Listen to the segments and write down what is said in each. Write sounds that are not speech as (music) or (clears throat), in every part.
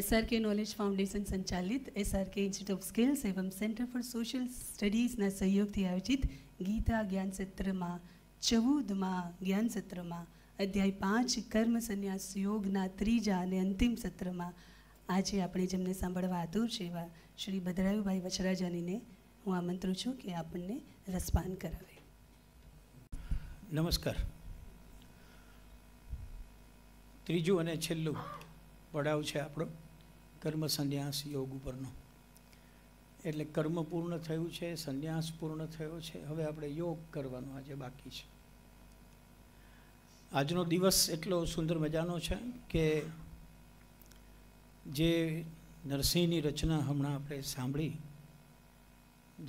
SRK knowledge foundation સંચાલિત SRK institute of skills એવમ centre for social સ્ટડીઝના સહયોગથી આયોજિત ગીતા જ્ઞાન સત્રમાં ચૌદમાં જ્ઞાન સત્રમાં અધ્યાય પાંચ કર્મ સંન્યાસ યોગના ત્રીજા અને અંતિમ સત્રમાં આજે આપણે જેમને સાંભળવા આતુર છે એવા શ્રી બદરાયુભાઈ વચરાજાનીને હું આમંત્રું છું કે આપણને રસપાન કરાવે નમસ્કાર ત્રીજું અને છેલ્લું પડાવ છે આપણો કર્મ સંન્યાસ યોગ ઉપરનો એટલે કર્મ પૂર્ણ થયું છે સંન્યાસ પૂર્ણ થયો છે હવે આપણે યોગ કરવાનો આજે બાકી છે આજનો દિવસ એટલો સુંદર મજાનો છે કે જે નરસિંહની રચના હમણાં આપણે સાંભળી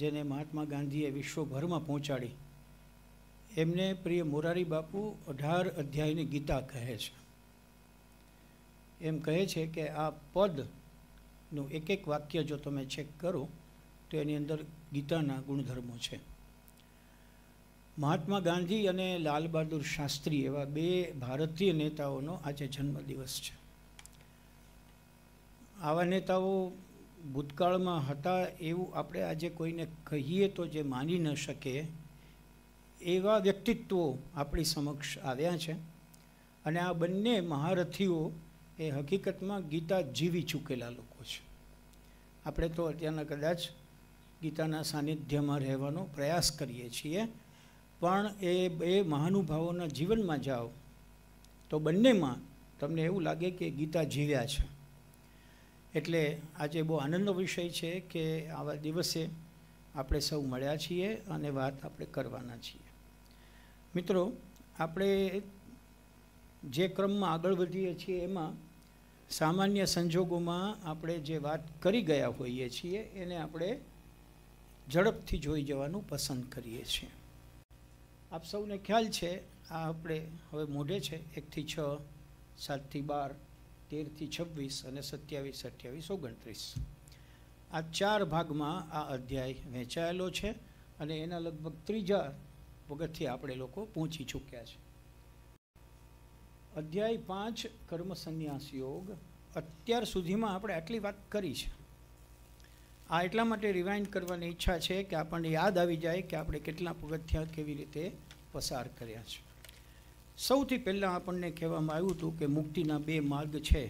જેને મહાત્મા ગાંધીએ વિશ્વભરમાં પહોંચાડી એમને પ્રિય મોરારી બાપુ અઢાર અધ્યાયની ગીતા કહે છે એમ કહે છે કે આ પદ નું એક એક વાક્ય જો તમે ચેક કરો તો એની અંદર ગીતાના ગુણધર્મો છે મહાત્મા ગાંધી અને લાલ બહાદુર શાસ્ત્રી એવા બે ભારતીય નેતાઓનો આજે જન્મદિવસ છે આવા નેતાઓ ભૂતકાળમાં હતા એવું આપણે આજે કોઈને કહીએ તો જે માની ન શકે એવા વ્યક્તિત્વો આપણી સમક્ષ આવ્યા છે અને આ બંને મહારથીઓ એ હકીકતમાં ગીતા જીવી ચૂકેલા લોકો આપણે તો અત્યારના કદાચ ગીતાના સાનિધ્યમાં રહેવાનો પ્રયાસ કરીએ છીએ પણ એ બે મહાનુભાવોના જીવનમાં જાઓ તો બંનેમાં તમને એવું લાગે કે ગીતા જીવ્યા છે એટલે આજે બહુ આનંદનો વિષય છે કે આવા દિવસે આપણે સૌ મળ્યા છીએ અને વાત આપણે કરવાના છીએ મિત્રો આપણે જે ક્રમમાં આગળ વધીએ છીએ એમાં સામાન્ય સંજોગોમાં આપણે જે વાત કરી ગયા હોઈએ છીએ એને આપણે ઝડપથી જોઈ જવાનું પસંદ કરીએ છીએ આપ સૌને ખ્યાલ છે આ આપણે હવે મોઢે છે એકથી છ સાતથી બાર તેરથી છવ્વીસ અને સત્યાવીસ અઠ્યાવીસ ઓગણત્રીસ આ ચાર ભાગમાં આ અધ્યાય વહેંચાયેલો છે અને એના લગભગ ત્રીજા વખતથી આપણે લોકો પહોંચી ચૂક્યા છે અધ્યાય પાંચ કર્મ સંન્યાસ યોગ અત્યાર સુધીમાં આપણે આટલી વાત કરી છે આ એટલા માટે રિવાઇન્ડ કરવાની ઈચ્છા છે કે આપણને યાદ આવી જાય કે આપણે કેટલા પગથિયા કેવી રીતે પસાર કર્યા છે સૌથી પહેલાં આપણને કહેવામાં આવ્યું હતું કે મુક્તિના બે માર્ગ છે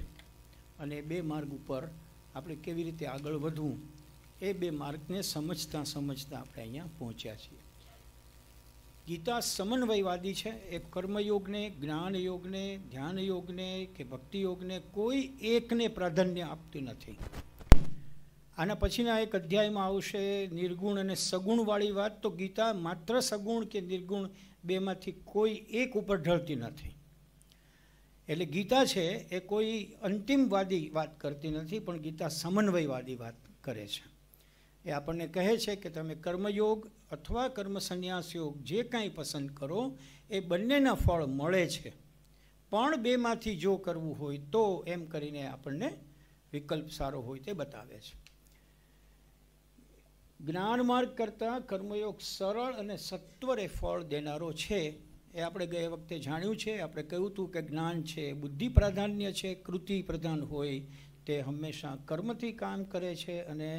અને બે માર્ગ ઉપર આપણે કેવી રીતે આગળ વધવું એ બે માર્ગને સમજતા સમજતા આપણે અહીંયા પહોંચ્યા છીએ ગીતા સમન્વયવાદી છે એ કર્મયોગને જ્ઞાન યોગને ધ્યાન યોગને કે ભક્તિ યોગને કોઈ એકને પ્રાધાન્ય આપતી નથી આના પછીના એક અધ્યાયમાં આવશે નિર્ગુણ અને સગુણવાળી વાત તો ગીતા માત્ર સગુણ કે નિર્ગુણ બેમાંથી કોઈ એક ઉપર ઢળતી નથી એટલે ગીતા છે એ કોઈ અંતિમવાદી વાત કરતી નથી પણ ગીતા સમન્વયવાદી વાત કરે છે એ આપણને કહે છે કે તમે કર્મયોગ અથવા કર્મ સંન્યાસ યોગ જે કાંઈ પસંદ કરો એ બંનેના ફળ મળે છે પણ બેમાંથી જો કરવું હોય તો એમ કરીને આપણને વિકલ્પ સારો હોય તે બતાવે છે જ્ઞાન માર્ગ કરતાં કર્મયોગ સરળ અને સત્વરે ફળ દેનારો છે એ આપણે ગયે વખતે જાણ્યું છે આપણે કહ્યું હતું કે જ્ઞાન છે બુદ્ધિ પ્રાધાન્ય છે કૃતિ પ્રધાન હોય તે હંમેશા કર્મથી કામ કરે છે અને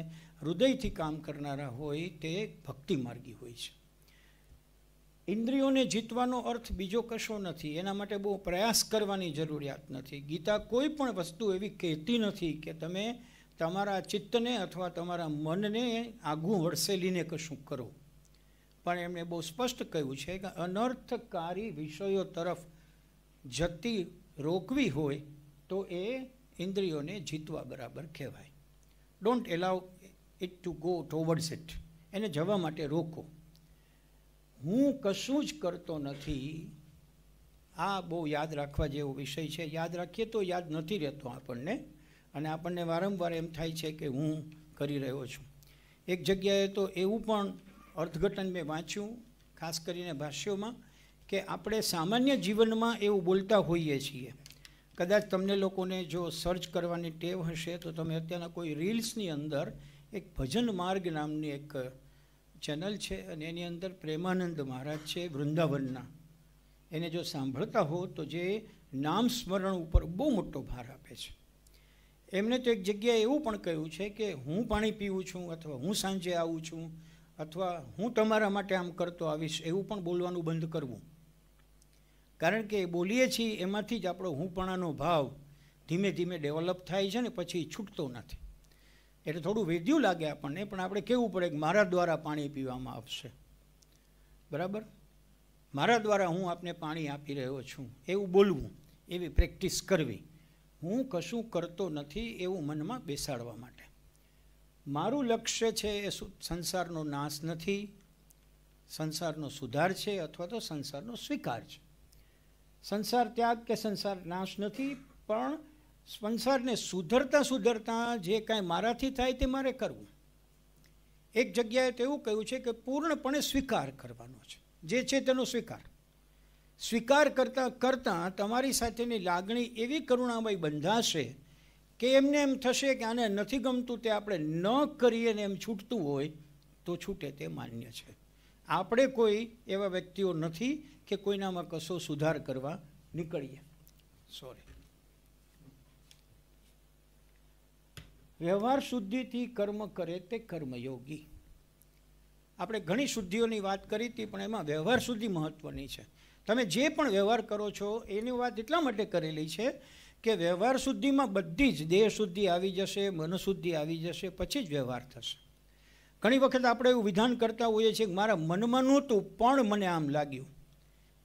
હૃદયથી કામ કરનારા હોય તે ભક્તિ માર્ગી હોય છે ઇન્દ્રિયોને જીતવાનો અર્થ બીજો કશો નથી એના માટે બહુ પ્રયાસ કરવાની જરૂરિયાત નથી ગીતા કોઈ પણ વસ્તુ એવી કહેતી નથી કે તમે તમારા ચિત્તને અથવા તમારા મનને આગું વળસેલીને કશું કરો પણ એમણે બહુ સ્પષ્ટ કહ્યું છે કે અનર્થકારી વિષયો તરફ જતી રોકવી હોય તો એ ઇન્દ્રિયોને જીતવા બરાબર કહેવાય don't allow it to go towards it એને જવા માટે રોકો હું કશું જ કરતો નથી આ બહુ યાદ રાખવા જેવો વિષય છે યાદ રાખીએ તો યાદ નથી રહેતો આપણને અને આપણને વારંવાર એમ થાય છે કે હું કરી રહ્યો છું એક જગ્યાએ તો એવું પણ અર્થઘટન મેં વાંચ્યું ખાસ કરીને ભાષ્યોમાં કે આપણે સામાન્ય જીવનમાં એવું બોલતા હોઈએ છીએ કદાચ તમને લોકોને જો સર્ચ કરવાની ટેવ હશે તો તમે અત્યારના કોઈ રીલ્સની અંદર એક ભજન માર્ગ નામની એક ચેનલ છે અને એની અંદર પ્રેમાનંદ મહારાજ છે વૃંદાવનના એને જો સાંભળતા હો તો જે નામ સ્મરણ ઉપર બહુ મોટો ભાર આપે છે એમને તો એક જગ્યાએ એવું પણ કહ્યું છે કે હું પાણી પીવું છું અથવા હું સાંજે આવું છું અથવા હું તમારા માટે આમ કરતો આવીશ એવું પણ બોલવાનું બંધ કરવું કારણ કે બોલીએ છીએ એમાંથી જ આપણો હુંપણાનો ભાવ ધીમે ધીમે ડેવલપ થાય છે ને પછી છૂટતો નથી એટલે થોડું વેદ્યું લાગે આપણને પણ આપણે કહેવું પડે કે મારા દ્વારા પાણી પીવામાં આવશે બરાબર મારા દ્વારા હું આપને પાણી આપી રહ્યો છું એવું બોલવું એવી પ્રેક્ટિસ કરવી હું કશું કરતો નથી એવું મનમાં બેસાડવા માટે મારું લક્ષ્ય છે એ સંસારનો નાશ નથી સંસારનો સુધાર છે અથવા તો સંસારનો સ્વીકાર છે સંસાર ત્યાગ કે સંસાર નાશ નથી પણ સંસારને સુધરતા સુધરતા જે કાંઈ મારાથી થાય તે મારે કરવું એક જગ્યાએ તો એવું કહ્યું છે કે પૂર્ણપણે સ્વીકાર કરવાનો છે જે છે તેનો સ્વીકાર સ્વીકાર કરતાં કરતાં તમારી સાથેની લાગણી એવી કરુણામય બંધાશે કે એમને એમ થશે કે આને નથી ગમતું તે આપણે ન કરીએ ને એમ છૂટતું હોય તો છૂટે તે માન્ય છે આપણે કોઈ એવા વ્યક્તિઓ નથી કે કોઈનામાં કશો સુધાર કરવા નીકળીએ સોરી વ્યવહાર શુદ્ધિથી કર્મ કરે તે કર્મયોગી આપણે ઘણી શુદ્ધિઓની વાત કરી હતી પણ એમાં વ્યવહાર શુદ્ધિ મહત્ત્વની છે તમે જે પણ વ્યવહાર કરો છો એની વાત એટલા માટે કરેલી છે કે વ્યવહાર શુદ્ધિમાં બધી જ દેહ શુદ્ધિ આવી જશે મન આવી જશે પછી જ વ્યવહાર થશે ઘણી વખત આપણે એવું વિધાન કરતા હોઈએ છીએ કે મારા મનમાં નહોતું પણ મને આમ લાગ્યું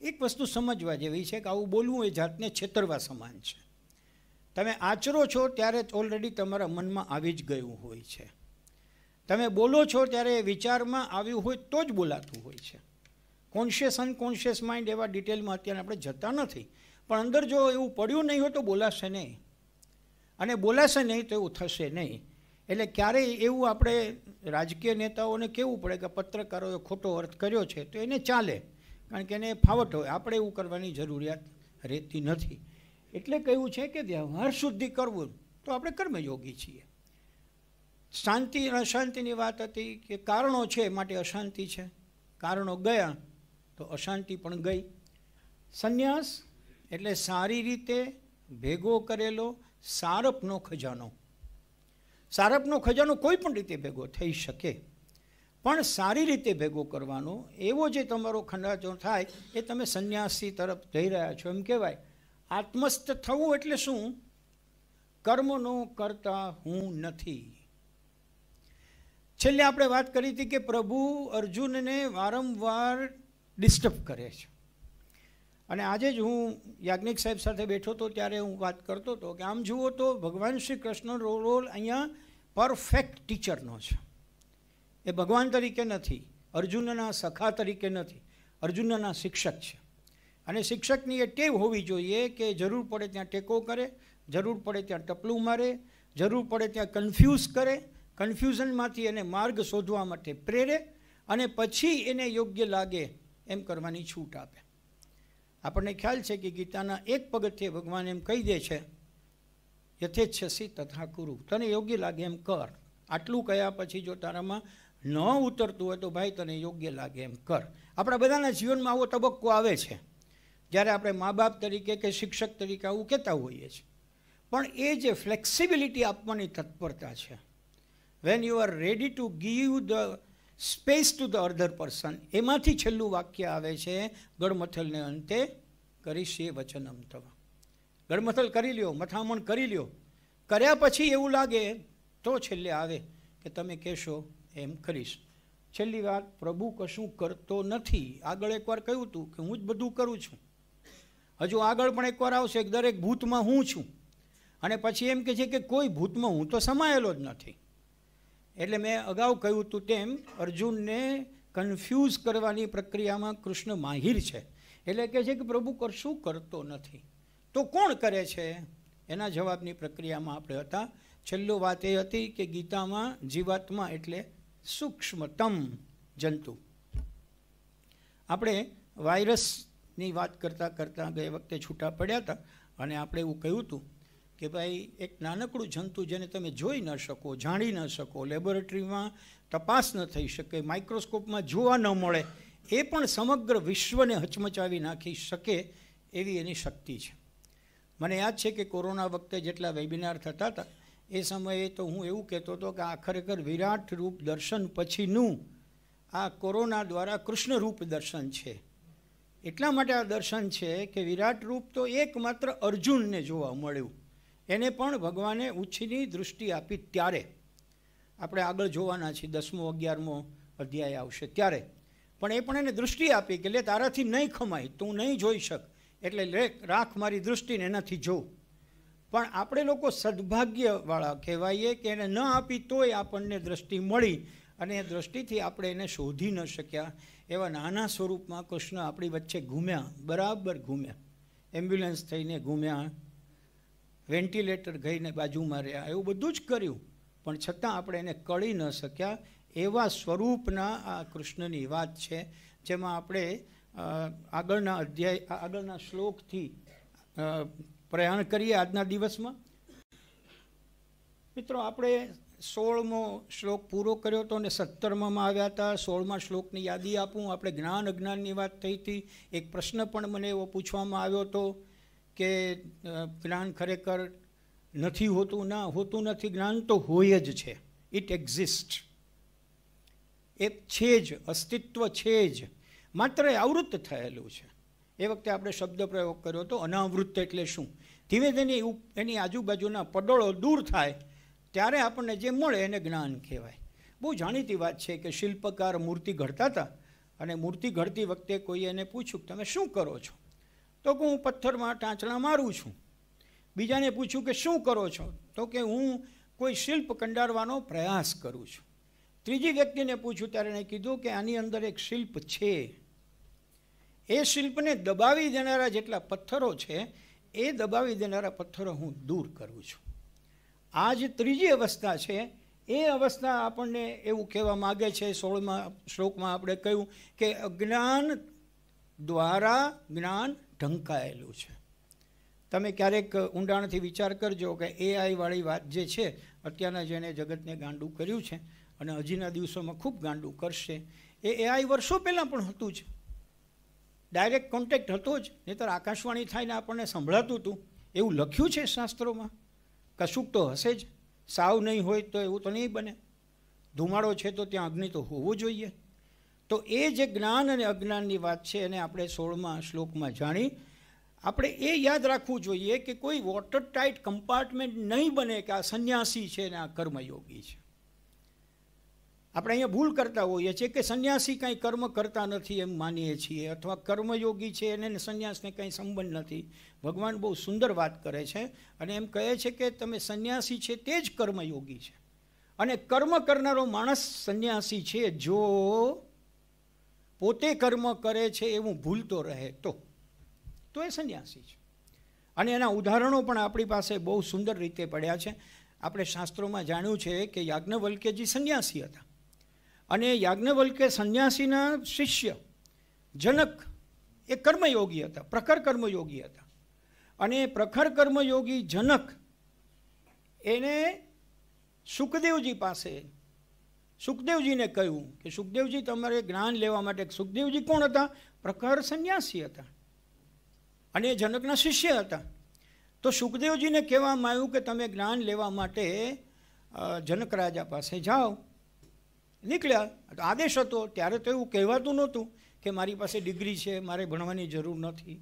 એક વસ્તુ સમજવા જેવી છે કે આવું બોલવું એ જાતને છેતરવા સમાન છે તમે આચરો છો ત્યારે ઓલરેડી તમારા મનમાં આવી જ ગયું હોય છે તમે બોલો છો ત્યારે એ વિચારમાં આવ્યું હોય તો જ બોલાતું હોય છે કોન્શિયસ અનકોન્શિયસ માઇન્ડ એવા ડિટેલમાં અત્યારે આપણે જતા નથી પણ અંદર જો એવું પડ્યું નહીં હોય તો બોલાશે નહીં અને બોલાશે નહીં તો એવું થશે નહીં એટલે ક્યારેય એવું આપણે રાજકીય નેતાઓને કેવું પડે કે પત્રકારોએ ખોટો અર્થ કર્યો છે તો એને ચાલે કારણ કે એને ફાવટ હોય આપણે એવું કરવાની જરૂરિયાત રહેતી નથી એટલે કહ્યું છે કે વ્યવહાર શુદ્ધિ કરવું તો આપણે કર્મયોગી છીએ શાંતિ અને અશાંતિની વાત હતી કે કારણો છે માટે અશાંતિ છે કારણો ગયા તો અશાંતિ પણ ગઈ સંન્યાસ એટલે સારી રીતે ભેગો કરેલો સારપનો ખજાનો સારપનો ખજાનો કોઈ પણ રીતે ભેગો થઈ શકે પણ સારી રીતે ભેગો કરવાનો એવો જે તમારો ખંડાચો થાય એ તમે સંન્યાસી તરફ જઈ રહ્યા છો એમ કહેવાય આત્મસ્થ થવું એટલે શું કર્મનો કરતા હું નથી છેલ્લે આપણે વાત કરી હતી કે પ્રભુ અર્જુનને વારંવાર ડિસ્ટર્બ કરે છે અને આજે જ હું યાજ્ઞિક સાહેબ સાથે બેઠો હતો ત્યારે હું વાત કરતો હતો કે આમ જુઓ તો ભગવાન શ્રી કૃષ્ણનો રોલ અહીંયા પરફેક્ટ ટીચરનો છે એ ભગવાન તરીકે નથી અર્જુનના સખા તરીકે નથી અર્જુનના શિક્ષક છે અને શિક્ષકની એ ટેવ હોવી જોઈએ કે જરૂર પડે ત્યાં ટેકો કરે જરૂર પડે ત્યાં ટપલું મારે જરૂર પડે ત્યાં કન્ફ્યુઝ કરે કન્ફ્યુઝનમાંથી એને માર્ગ શોધવા માટે પ્રેરે અને પછી એને યોગ્ય લાગે એમ કરવાની છૂટ આપે આપણને ખ્યાલ છે કે ગીતાના એક પગથિયે ભગવાન એમ કહી દે છે યથેચ્છસી તથા કુરુ તને યોગ્ય લાગે એમ કર આટલું કયા પછી જો તારામાં ન ઉતરતું હોય તો ભાઈ તને યોગ્ય લાગે એમ કર આપણા બધાના જીવનમાં આવો તબક્કો આવે છે જ્યારે આપણે મા બાપ તરીકે કે શિક્ષક તરીકે આવું કહેતા હોઈએ છીએ પણ એ જે ફ્લેક્સિબિલિટી આપવાની તત્પરતા છે when you are ready to give the space to the other person એમાંથી છેલ્લું વાક્ય આવે છે ગડમથલને અંતે કરીશ એ વચન અમતવ ગડમથલ કરી લ્યો મથામણ કરી લ્યો કર્યા પછી એવું લાગે તો છેલ્લે આવે કે તમે કહેશો એમ કરીશ છેલ્લી વાત પ્રભુ કશું કરતો નથી આગળ એકવાર કહ્યું હતું કે હું જ બધું કરું છું હજુ આગળ પણ એકવાર આવશે કે દરેક ભૂતમાં હું છું અને પછી એમ કહે છે કે કોઈ ભૂતમાં હું તો સમાયેલો જ નથી એટલે મેં અગાઉ કહ્યું હતું તેમ અર્જુનને કન્ફ્યુઝ કરવાની પ્રક્રિયામાં કૃષ્ણ માહિર છે એટલે કહે છે કે પ્રભુ કર શું કરતો નથી તો કોણ કરે છે એના જવાબની પ્રક્રિયામાં આપણે હતા છેલ્લો વાત એ હતી કે ગીતામાં જીવાત્મા એટલે સૂક્ષ્મતમ જંતુ આપણે વાયરસ ની વાત કરતાં કરતાં ગઈ વખતે છૂટા પડ્યા હતા અને આપણે એવું કહ્યું હતું કે ભાઈ એક નાનકડું જંતુ જેને તમે જોઈ ન શકો જાણી ન શકો લેબોરેટરીમાં તપાસ ન થઈ શકે માઇક્રોસ્કોપમાં જોવા ન મળે એ પણ સમગ્ર વિશ્વને હચમચાવી નાખી શકે એવી એની શક્તિ છે મને યાદ છે કે કોરોના વખતે જેટલા વેબિનાર થતા હતા એ સમયે તો હું એવું કહેતો હતો કે આ ખરેખર વિરાટ રૂપ દર્શન પછીનું આ કોરોના દ્વારા કૃષ્ણ રૂપ દર્શન છે એટલા માટે આ દર્શન છે કે વિરાટ રૂપ તો એકમાત્ર અર્જુનને જોવા મળ્યું એને પણ ભગવાને ઉછીની દૃષ્ટિ આપી ત્યારે આપણે આગળ જોવાના છીએ દસમો અગિયારમો અધ્યાય આવશે ત્યારે પણ એ પણ એને દૃષ્ટિ આપી કે લે તારાથી નહીં ખમાય તું નહીં જોઈ શક એટલે લે રાખ મારી દૃષ્ટિને નથી જોઉં પણ આપણે લોકો સદભાગ્યવાળા કહેવાઈએ કે એને ન આપી તોય આપણને દૃષ્ટિ મળી અને એ દૃષ્ટિથી આપણે એને શોધી ન શક્યા એવા નાના સ્વરૂપમાં કૃષ્ણ આપણી વચ્ચે ઘૂમ્યા બરાબર ઘૂમ્યા એમ્બ્યુલન્સ થઈને ઘૂમ્યા વેન્ટિલેટર ગઈને બાજુમાં રહ્યા એવું બધું જ કર્યું પણ છતાં આપણે એને કળી ન શક્યા એવા સ્વરૂપના આ કૃષ્ણની વાત છે જેમાં આપણે આગળના અધ્યાય આગળના શ્લોકથી પ્રયાણ કરીએ આજના દિવસમાં મિત્રો આપણે સોળમો શ્લોક પૂરો કર્યો હતો અને સત્તરમાં આવ્યા હતા સોળમાં શ્લોકની યાદી આપું આપણે જ્ઞાન અજ્ઞાનની વાત થઈ હતી એક પ્રશ્ન પણ મને એવો પૂછવામાં આવ્યો હતો કે જ્ઞાન ખરેખર નથી હોતું ના હોતું નથી જ્ઞાન તો હોય જ છે ઇટ એક્ઝિસ્ટ એ છે જ અસ્તિત્વ છે જ માત્ર એ આવૃત્ત થયેલું છે એ વખતે આપણે શબ્દ પ્રયોગ કર્યો હતો અનાવૃત્ત એટલે શું ધીમે ધીમે એની આજુબાજુના પડોળો દૂર થાય ત્યારે આપણને જે મળે એને જ્ઞાન કહેવાય બહુ જાણીતી વાત છે કે શિલ્પકાર મૂર્તિ ઘડતા હતા અને મૂર્તિ ઘડતી વખતે કોઈ એને પૂછ્યું તમે શું કરો છો તો કે હું પથ્થરમાં ટાંચણા મારું છું બીજાને પૂછ્યું કે શું કરો છો તો કે હું કોઈ શિલ્પ કંડારવાનો પ્રયાસ કરું છું ત્રીજી વ્યક્તિને પૂછ્યું ત્યારે એણે કીધું કે આની અંદર એક શિલ્પ છે એ શિલ્પને દબાવી દેનારા જેટલા પથ્થરો છે એ દબાવી દેનારા પથ્થરો હું દૂર કરું છું આ જે ત્રીજી અવસ્થા છે એ અવસ્થા આપણને એવું કહેવા માગે છે સોળમાં શ્લોકમાં આપણે કહ્યું કે અજ્ઞાન દ્વારા જ્ઞાન ઢંકાયેલું છે તમે ક્યારેક ઊંડાણથી વિચાર કરજો કે એઆઈવાળી વાત જે છે અત્યારના જેણે જગતને ગાંડું કર્યું છે અને હજીના દિવસોમાં ખૂબ ગાંડું કરશે એ એઆઈ વર્ષો પહેલાં પણ હતું જ ડાયરેક્ટ કોન્ટેક્ટ હતો જ નહીતર આકાશવાણી થઈને આપણને સંભળાતું હતું એવું લખ્યું છે શાસ્ત્રોમાં કશુંક તો હશે જ સાવ નહીં હોય તો એવું તો નહીં બને ધુમાડો છે તો ત્યાં અગ્નિ તો હોવું જોઈએ તો એ જે જ્ઞાન અને અજ્ઞાનની વાત છે એને આપણે સોળમાં શ્લોકમાં જાણી આપણે એ યાદ રાખવું જોઈએ કે કોઈ વોટર ટાઇટ કમ્પાર્ટમેન્ટ નહીં બને કે આ સંન્યાસી છે ને આ કર્મયોગી છે આપણે અહીંયા ભૂલ કરતા હોઈએ છીએ કે સંન્યાસી કંઈ કર્મ કરતા નથી એમ માનીએ છીએ અથવા કર્મયોગી છે એને સંન્યાસને કંઈ સંબંધ નથી ભગવાન બહુ સુંદર વાત કરે છે અને એમ કહે છે કે તમે સંન્યાસી છે તે જ કર્મયોગી છે અને કર્મ કરનારો માણસ સંન્યાસી છે જો પોતે કર્મ કરે છે એવું ભૂલતો રહે તો તો એ સંન્યાસી છે અને એના ઉદાહરણો પણ આપણી પાસે બહુ સુંદર રીતે પડ્યા છે આપણે શાસ્ત્રોમાં જાણ્યું છે કે યાજ્ઞવલ્કેજી સંન્યાસી હતા અને યાજ્ઞવલ્કે સંન્યાસીના શિષ્ય જનક એ કર્મયોગી હતા પ્રખર કર્મયોગી હતા અને પ્રખર કર્મયોગી જનક એને સુખદેવજી પાસે સુખદેવજીને કહ્યું કે સુખદેવજી તમારે જ્ઞાન લેવા માટે સુખદેવજી કોણ હતા પ્રખર સંન્યાસી હતા અને જનકના શિષ્ય હતા તો સુખદેવજીને કહેવામાં આવ્યું કે તમે જ્ઞાન લેવા માટે જનક રાજા પાસે જાઓ નીકળ્યા તો આદેશ હતો ત્યારે તો એવું કહેવાતું નહોતું કે મારી પાસે ડિગ્રી છે મારે ભણવાની જરૂર નથી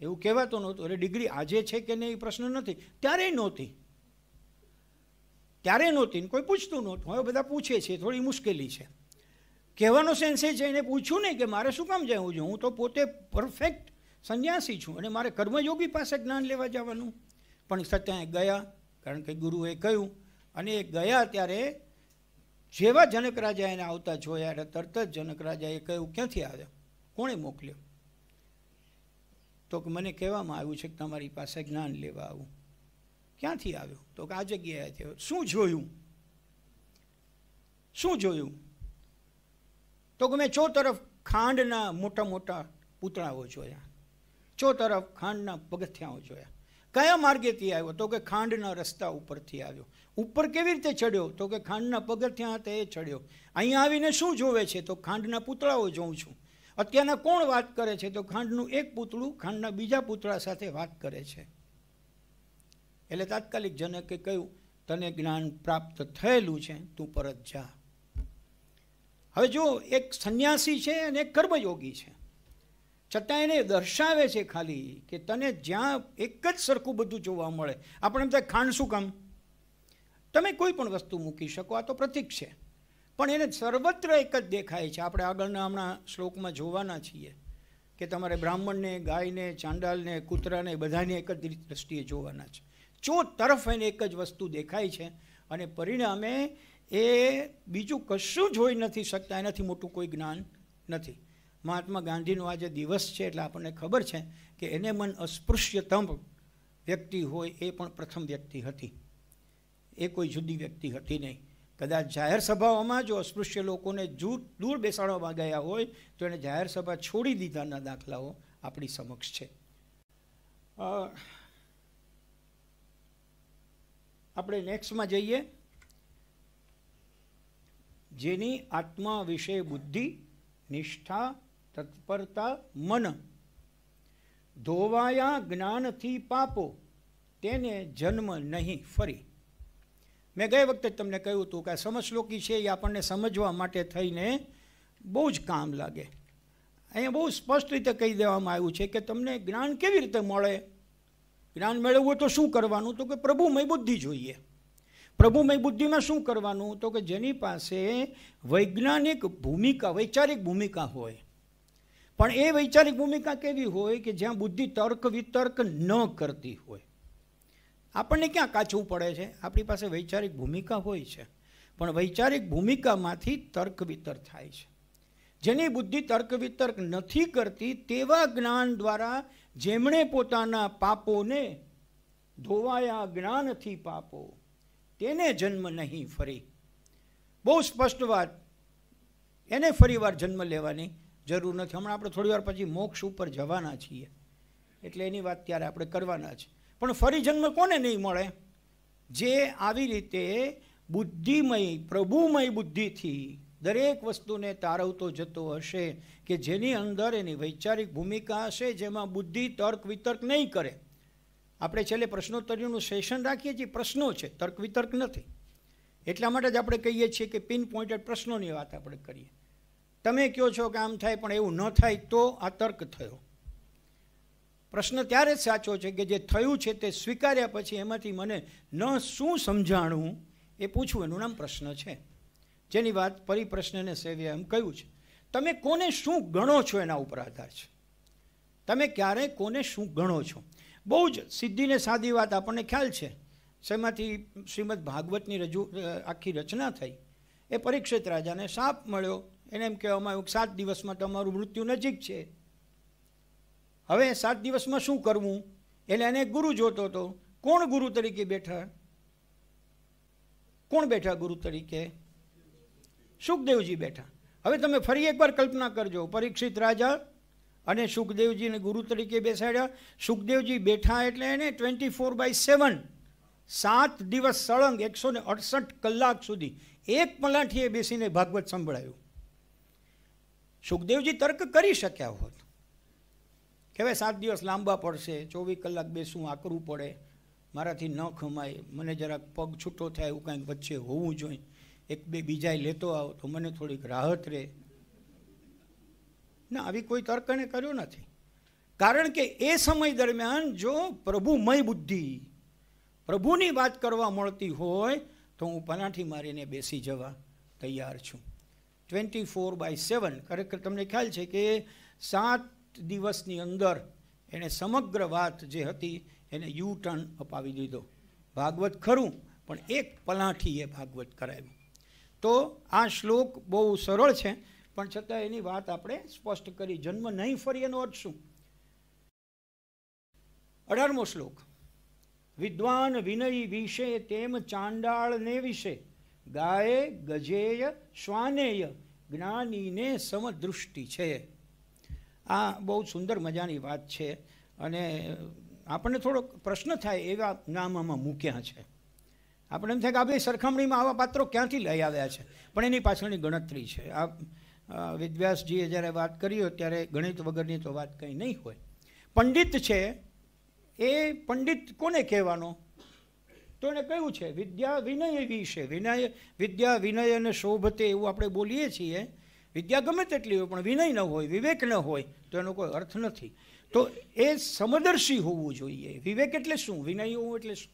એવું કહેવાતું નહોતું એટલે ડિગ્રી આજે છે કે નહીં એ પ્રશ્ન નથી ત્યારે નહોતી ત્યારે નહોતી કોઈ પૂછતું નહોતું હવે બધા પૂછે છે થોડી મુશ્કેલી છે કહેવાનો સેન્સે છે એને પૂછ્યું નહીં કે મારે શું કામ જવું છે હું તો પોતે પરફેક્ટ સંન્યાસી છું અને મારે કર્મયોગી પાસે જ્ઞાન લેવા જવાનું પણ ત્યાં ગયા કારણ કે ગુરુએ કહ્યું અને એ ગયા ત્યારે જેવા જનક રાજા એને આવતા જોયા અને તરત જ જનક રાજાએ કહ્યું ક્યાંથી આવ્યા કોણે મોકલ્યો તો કે મને કહેવામાં આવ્યું છે કે તમારી પાસે જ્ઞાન લેવા આવું ક્યાંથી આવ્યો તો કે આ જગ્યાએ થયો શું જોયું શું જોયું તો કે મેં ચો તરફ ખાંડના મોટા મોટા પૂતળાઓ જોયા ચો તરફ ખાંડના પગથિયાઓ જોયા કયા માર્ગેથી આવ્યો તો કે ખાંડના રસ્તા ઉપરથી આવ્યો ઉપર કેવી રીતે ચડ્યો તો કે ખાંડના પગથિયા હતા એ ચડ્યો અહીંયા આવીને શું જોવે છે તો ખાંડના પૂતળાઓ જોઉં છું અત્યારના કોણ વાત કરે છે તો ખાંડનું એક પૂતળું ખાંડના બીજા પૂતળા સાથે વાત કરે છે એટલે તાત્કાલિક જનકે કહ્યું તને જ્ઞાન પ્રાપ્ત થયેલું છે તું પરત જા હવે જો એક સંન્યાસી છે અને એક કર્મયોગી છે છતાં એને દર્શાવે છે ખાલી કે તને જ્યાં એક જ સરખું બધું જોવા મળે આપણે એમ થાય ખાંડ શું કામ તમે કોઈ પણ વસ્તુ મૂકી શકો આ તો પ્રતિક છે પણ એને સર્વત્ર એક જ દેખાય છે આપણે આગળના હમણાં શ્લોકમાં જોવાના છીએ કે તમારે બ્રાહ્મણને ગાયને ચાંડાલને કૂતરાને બધાને એક જ દ્રષ્ટિએ જોવાના છે ચો તરફ એને એક જ વસ્તુ દેખાય છે અને પરિણામે એ બીજું કશું જોઈ નથી શકતા એનાથી મોટું કોઈ જ્ઞાન નથી મહાત્મા ગાંધીનો આજે દિવસ છે એટલે આપણને ખબર છે કે એને મન અસ્પૃશ્યતમ વ્યક્તિ હોય એ પણ પ્રથમ વ્યક્તિ હતી એ કોઈ જુદી વ્યક્તિ હતી નહીં કદાચ જાહેર સભાઓમાં જો અસ્પૃશ્ય લોકોને જૂર દૂર બેસાડવામાં ગયા હોય તો એણે જાહેર સભા છોડી દીધાના દાખલાઓ આપણી સમક્ષ છે આપણે નેક્સ્ટમાં જઈએ જેની આત્મા વિશે બુદ્ધિ નિષ્ઠા તત્પરતા મન ધોવાયા જ્ઞાનથી પાપો તેને જન્મ નહીં ફરી મેં ગઈ વખતે તમને કહ્યું હતું કે સમશ્લોકી છે એ આપણને સમજવા માટે થઈને બહુ જ કામ લાગે અહીંયા બહુ સ્પષ્ટ રીતે કહી દેવામાં આવ્યું છે કે તમને જ્ઞાન કેવી રીતે મળે જ્ઞાન મેળવવું તો શું કરવાનું તો કે પ્રભુમય બુદ્ધિ જોઈએ પ્રભુમય બુદ્ધિમાં શું કરવાનું તો કે જેની પાસે વૈજ્ઞાનિક ભૂમિકા વૈચારિક ભૂમિકા હોય પણ એ વૈચારિક ભૂમિકા કેવી હોય કે જ્યાં બુદ્ધિ તર્ક વિતર્ક ન કરતી હોય આપણને ક્યાં કાચવું પડે છે આપણી પાસે વૈચારિક ભૂમિકા હોય છે પણ વૈચારિક ભૂમિકામાંથી તર્ક વિતર થાય છે જેની બુદ્ધિ તર્ક વિતર્ક નથી કરતી તેવા જ્ઞાન દ્વારા જેમણે પોતાના પાપોને ધોવાયા જ્ઞાનથી પાપો તેને જન્મ નહીં ફરી બહુ સ્પષ્ટ વાત એને ફરીવાર જન્મ લેવાની જરૂર નથી હમણાં આપણે થોડી વાર પછી મોક્ષ ઉપર જવાના છીએ એટલે એની વાત ત્યારે આપણે કરવાના છે પણ ફરી જન્મ કોને નહીં મળે જે આવી રીતે બુદ્ધિમય પ્રભુમય બુદ્ધિથી દરેક વસ્તુને તારવતો જતો હશે કે જેની અંદર એની વૈચારિક ભૂમિકા હશે જેમાં બુદ્ધિ તર્ક વિતર્ક નહીં કરે આપણે છેલ્લે પ્રશ્નોત્તરીનું સેશન રાખીએ છીએ પ્રશ્નો છે તર્ક વિતર્ક નથી એટલા માટે જ આપણે કહીએ છીએ કે પિન પોઈન્ટેડ પ્રશ્નોની વાત આપણે કરીએ તમે કહો છો કે આમ થાય પણ એવું ન થાય તો આ તર્ક થયો પ્રશ્ન ત્યારે જ સાચો છે કે જે થયું છે તે સ્વીકાર્યા પછી એમાંથી મને ન શું સમજાણું એ પૂછવું એનું નામ પ્રશ્ન છે જેની વાત પરિપ્રશ્નને સેવ્યા એમ કહ્યું છે તમે કોને શું ગણો છો એના ઉપર આધાર છે તમે ક્યારે કોને શું ગણો છો બહુ જ સિદ્ધિને સાદી વાત આપણને ખ્યાલ છે શેમાંથી શ્રીમદ ભાગવતની રજૂ આખી રચના થઈ એ પરીક્ષિત રાજાને સાપ મળ્યો એને એમ કહેવામાં આવ્યું કે સાત દિવસમાં તમારું મૃત્યુ નજીક છે હવે સાત દિવસમાં શું કરવું એટલે એને ગુરુ જોતો હતો કોણ ગુરુ તરીકે બેઠા કોણ બેઠા ગુરુ તરીકે સુખદેવજી બેઠા હવે તમે ફરી એકવાર કલ્પના કરજો પરીક્ષિત રાજા અને સુખદેવજીને ગુરુ તરીકે બેસાડ્યા સુખદેવજી બેઠા એટલે એને ટ્વેન્ટી ફોર બાય સેવન સાત દિવસ સળંગ એકસો ને અડસઠ કલાક સુધી એક પલાઠીએ બેસીને ભાગવત સંભળાયું સુખદેવજી તર્ક કરી શક્યા હોત કહેવાય સાત દિવસ લાંબા પડશે ચોવીસ કલાક બેસવું આકરું પડે મારાથી ન ખમાય મને જરાક પગ છૂટો થાય એવું કાંઈક વચ્ચે હોવું જોઈએ એક બે બીજાએ લેતો આવો તો મને થોડીક રાહત રહે ના આવી કોઈ તર્કને કર્યો નથી કારણ કે એ સમય દરમિયાન જો પ્રભુમય બુદ્ધિ પ્રભુની વાત કરવા મળતી હોય તો હું પનાઠી મારીને બેસી જવા તૈયાર છું ટ્વેન્ટી ફોર બાય સેવન ખરેખર તમને ખ્યાલ છે કે સાત દિવસની અંદર એણે સમગ્ર વાત જે હતી એને યુ ટર્ન અપાવી દીધો ભાગવત ખરું પણ એક પલાઠીએ ભાગવત કરાવ્યું તો આ શ્લોક બહુ સરળ છે પણ છતાં એની વાત આપણે સ્પષ્ટ કરી જન્મ નહીં ફરી એનો અર્થ શું અઢારમો શ્લોક વિદ્વાન વિનય વિશે તેમ ચાંડાળને વિશે ગાયે ગજેય શ્વાનેય જ્ઞાનીને સમદૃષ્ટિ છે આ બહુ સુંદર મજાની વાત છે અને આપણને થોડોક પ્રશ્ન થાય એવા નામ આમાં મૂક્યા છે આપણે એમ થાય કે આ બે સરખામણીમાં આવા પાત્રો ક્યાંથી લઈ આવ્યા છે પણ એની પાછળની ગણતરી છે આ વિદ્યાસજીએ જ્યારે વાત કરી હોય ત્યારે ગણિત વગરની તો વાત કંઈ નહીં હોય પંડિત છે એ પંડિત કોને કહેવાનો તો એણે કહ્યું છે વિદ્યા વિનય વિશે વિનય વિદ્યા વિનય અને શોભતે એવું આપણે બોલીએ છીએ વિદ્યા ગમે તેટલી હોય પણ વિનય ન હોય વિવેક ન હોય તો એનો કોઈ અર્થ નથી તો એ સમદર્શી હોવું જોઈએ વિવેક એટલે શું વિનય હોવું એટલે શું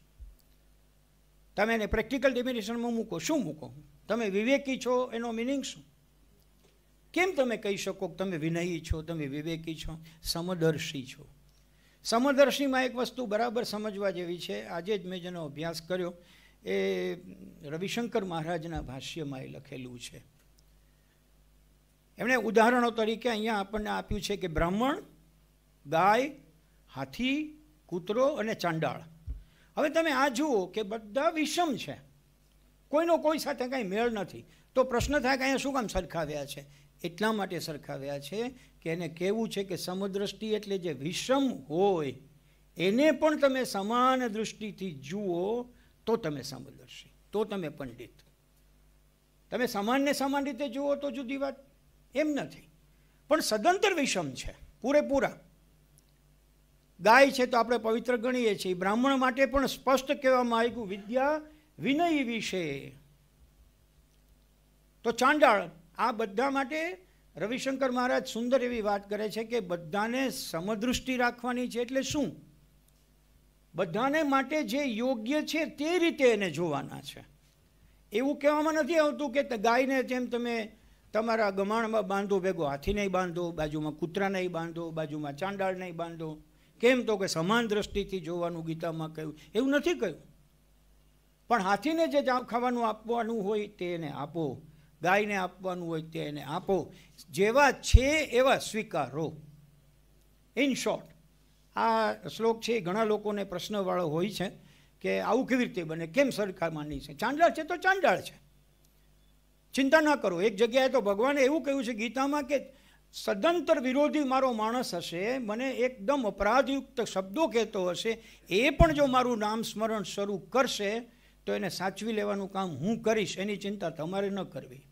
તમે એને પ્રેક્ટિકલ ડેફિનેશનમાં મૂકો શું મૂકો તમે વિવેકી છો એનો મિનિંગ શું કેમ તમે કહી શકો કે તમે વિનયી છો તમે વિવેકી છો સમદર્શી છો સમદર્શનીમાં એક વસ્તુ બરાબર સમજવા જેવી છે આજે જ મેં જેનો અભ્યાસ કર્યો એ રવિશંકર મહારાજના ભાષ્યમાં એ લખેલું છે એમણે ઉદાહરણો તરીકે અહીંયા આપણને આપ્યું છે કે બ્રાહ્મણ ગાય હાથી કૂતરો અને ચાંડાળ હવે તમે આ જુઓ કે બધા વિષમ છે કોઈનો કોઈ સાથે કાંઈ મેળ નથી તો પ્રશ્ન થાય કે અહીંયા શું કામ સરખાવ્યા છે એટલા માટે સરખાવ્યા છે કે એને કેવું છે કે સમદ્રષ્ટિ એટલે જે વિષમ હોય એને પણ તમે સમાન દૃષ્ટિથી જુઓ તો તમે સમદર્શી તો તમે પંડિત તમે સમાનને સમાન રીતે જુઓ તો જુદી વાત એમ નથી પણ સદંતર વિષમ છે પૂરેપૂરા ગાય છે તો આપણે પવિત્ર ગણીએ છીએ બ્રાહ્મણ માટે પણ સ્પષ્ટ કહેવામાં આવ્યું વિદ્યા વિનય વિશે તો ચાંડાળ આ બધા માટે રવિશંકર મહારાજ સુંદર એવી વાત કરે છે કે બધાને સમદૃષ્ટિ રાખવાની છે એટલે શું બધાને માટે જે યોગ્ય છે તે રીતે એને જોવાના છે એવું કહેવામાં નથી આવતું કે ગાયને જેમ તમે તમારા ગમાણમાં બાંધો ભેગો હાથી નહીં બાંધો બાજુમાં કૂતરા નહીં બાંધો બાજુમાં ચાંડાળ નહીં બાંધો કેમ તો કે સમાન દ્રષ્ટિથી જોવાનું ગીતામાં કહ્યું એવું નથી કહ્યું પણ હાથીને જે ખાવાનું આપવાનું હોય તે એને આપો ગાયને આપવાનું હોય તે એને આપો જેવા છે એવા સ્વીકારો ઇન શોર્ટ આ શ્લોક છે ઘણા લોકોને પ્રશ્નવાળો હોય છે કે આવું કેવી રીતે બને કેમ સરકાર માની છે ચાંડાળ છે તો ચાંડાળ છે ચિંતા ન કરો એક જગ્યાએ તો ભગવાને એવું કહ્યું છે ગીતામાં કે સદંતર વિરોધી મારો માણસ હશે મને એકદમ અપરાધયુક્ત શબ્દો કહેતો હશે એ પણ જો મારું નામ સ્મરણ શરૂ કરશે તો એને સાચવી લેવાનું કામ હું કરીશ એની ચિંતા તમારે ન કરવી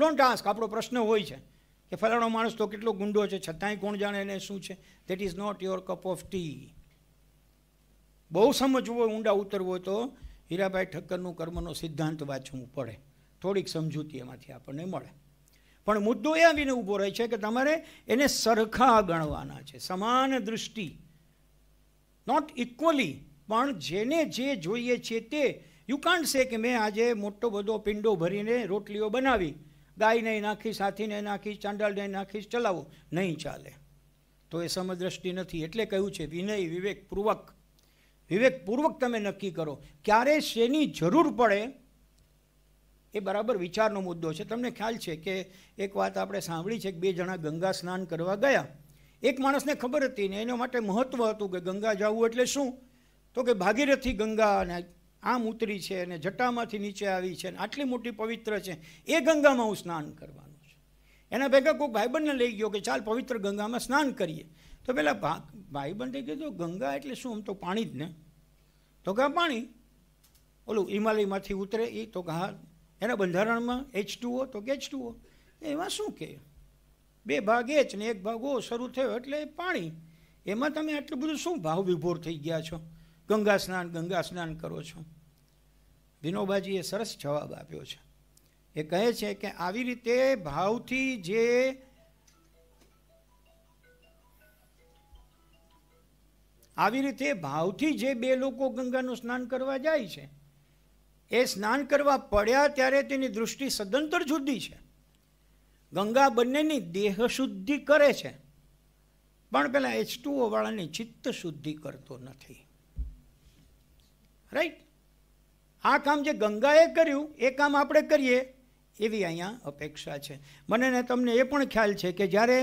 લોન ટાસ્ક આપણો પ્રશ્ન હોય છે કે ફલાણો માણસ તો કેટલો ગુંડો છે છતાંય કોણ જાણે એને શું છે that is not your cup of tea બહુ સમજવું હોય ઊંડા ઉતરવું હોય તો હીરાભાઈ ઠક્કરનું કર્મનો સિદ્ધાંત વાંચવું પડે થોડીક સમજૂતી એમાંથી આપણને મળે પણ મુદ્દો એ આવીને ઊભો રહે છે કે તમારે એને સરખા ગણવાના છે સમાન દૃષ્ટિ નોટ ઇક્વલી પણ જેને જે જોઈએ છે તે યુ કાન્ટ સે કે મેં આજે મોટો બધો પિંડો ભરીને રોટલીઓ બનાવી ગાયને નાખી સાથીને નાખી ચાંડાલને નાખી ચલાવો નહીં ચાલે તો એ સમદ્રષ્ટિ નથી એટલે કહ્યું છે વિનય વિવેકપૂર્વક વિવેકપૂર્વક તમે નક્કી કરો ક્યારે શેની જરૂર પડે એ બરાબર વિચારનો મુદ્દો છે તમને ખ્યાલ છે કે એક વાત આપણે સાંભળી છે કે બે જણા ગંગા સ્નાન કરવા ગયા એક માણસને ખબર હતી ને એના માટે મહત્ત્વ હતું કે ગંગા જવું એટલે શું તો કે ભાગીરથી ગંગા અને આમ ઉતરી છે અને જટામાંથી નીચે આવી છે અને આટલી મોટી પવિત્ર છે એ ગંગામાં હું સ્નાન કરવાનું છે એના ભેગા કોઈ ભાઈબંધને લઈ ગયો કે ચાલ પવિત્ર ગંગામાં સ્નાન કરીએ તો પહેલાં ભાઈબંધે કીધું ગંગા એટલે શું આમ તો પાણી જ ને તો કે પાણી ઓલું હિમાલયમાંથી ઉતરે એ તો કે હા એના બંધારણમાં એચ ટુઓ તો કે એચ ટુઓ એમાં શું કે બે ભાગ એચ ને એક ભાગ ઓ શરૂ થયો એટલે પાણી એમાં તમે આટલું બધું શું ભાવ વિભોર થઈ ગયા છો ગંગા સ્નાન ગંગા સ્નાન કરો છો વિનોબાજીએ સરસ જવાબ આપ્યો છે એ કહે છે કે આવી રીતે ભાવથી જે આવી રીતે ભાવથી જે બે લોકો ગંગાનું સ્નાન કરવા જાય છે એ સ્નાન કરવા પડ્યા ત્યારે તેની દૃષ્ટિ સદંતર જુદી છે ગંગા બંનેની દેહ શુદ્ધિ કરે છે પણ પેલા એચ ટુઓ વાળાની ચિત્ત શુદ્ધિ કરતો નથી રાઈટ આ કામ જે ગંગાએ કર્યું એ કામ આપણે કરીએ એવી અહીંયા અપેક્ષા છે મને ને તમને એ પણ ખ્યાલ છે કે જ્યારે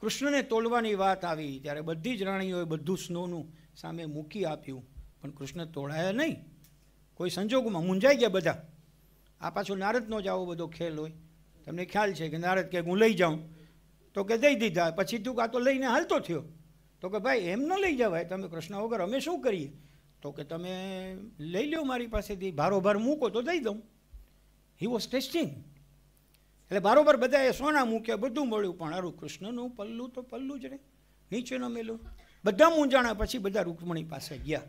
કૃષ્ણને તોડવાની વાત આવી ત્યારે બધી જ રાણીઓએ બધું સ્નોનું સામે મૂકી આપ્યું પણ કૃષ્ણ તોડાયા નહીં કોઈ સંજોગોમાં મૂંઝાઈ ગયા બધા આ પાછો નારદનો જ આવો બધો ખેલ હોય તમને ખ્યાલ છે કે નારદ કે હું લઈ જાઉં તો કે દઈ દીધા પછી તું આ તો લઈને હાલતો થયો તો કે ભાઈ એમ ન લઈ જવાય તમે કૃષ્ણ વગર અમે શું કરીએ તો કે તમે લઈ લો મારી પાસેથી ભારોભાર મૂકો તો દઈ દઉં હી વોઝ ટેસ્ટિંગ એટલે બારોબર બધાએ સોના મૂક્યા બધું મળ્યું પણ અરુ કૃષ્ણનું પલ્લું તો પલ્લું જ રે નીચેનો ન મેલું બધા મૂંઝાણા પછી બધા રૂકમણી પાસે ગયા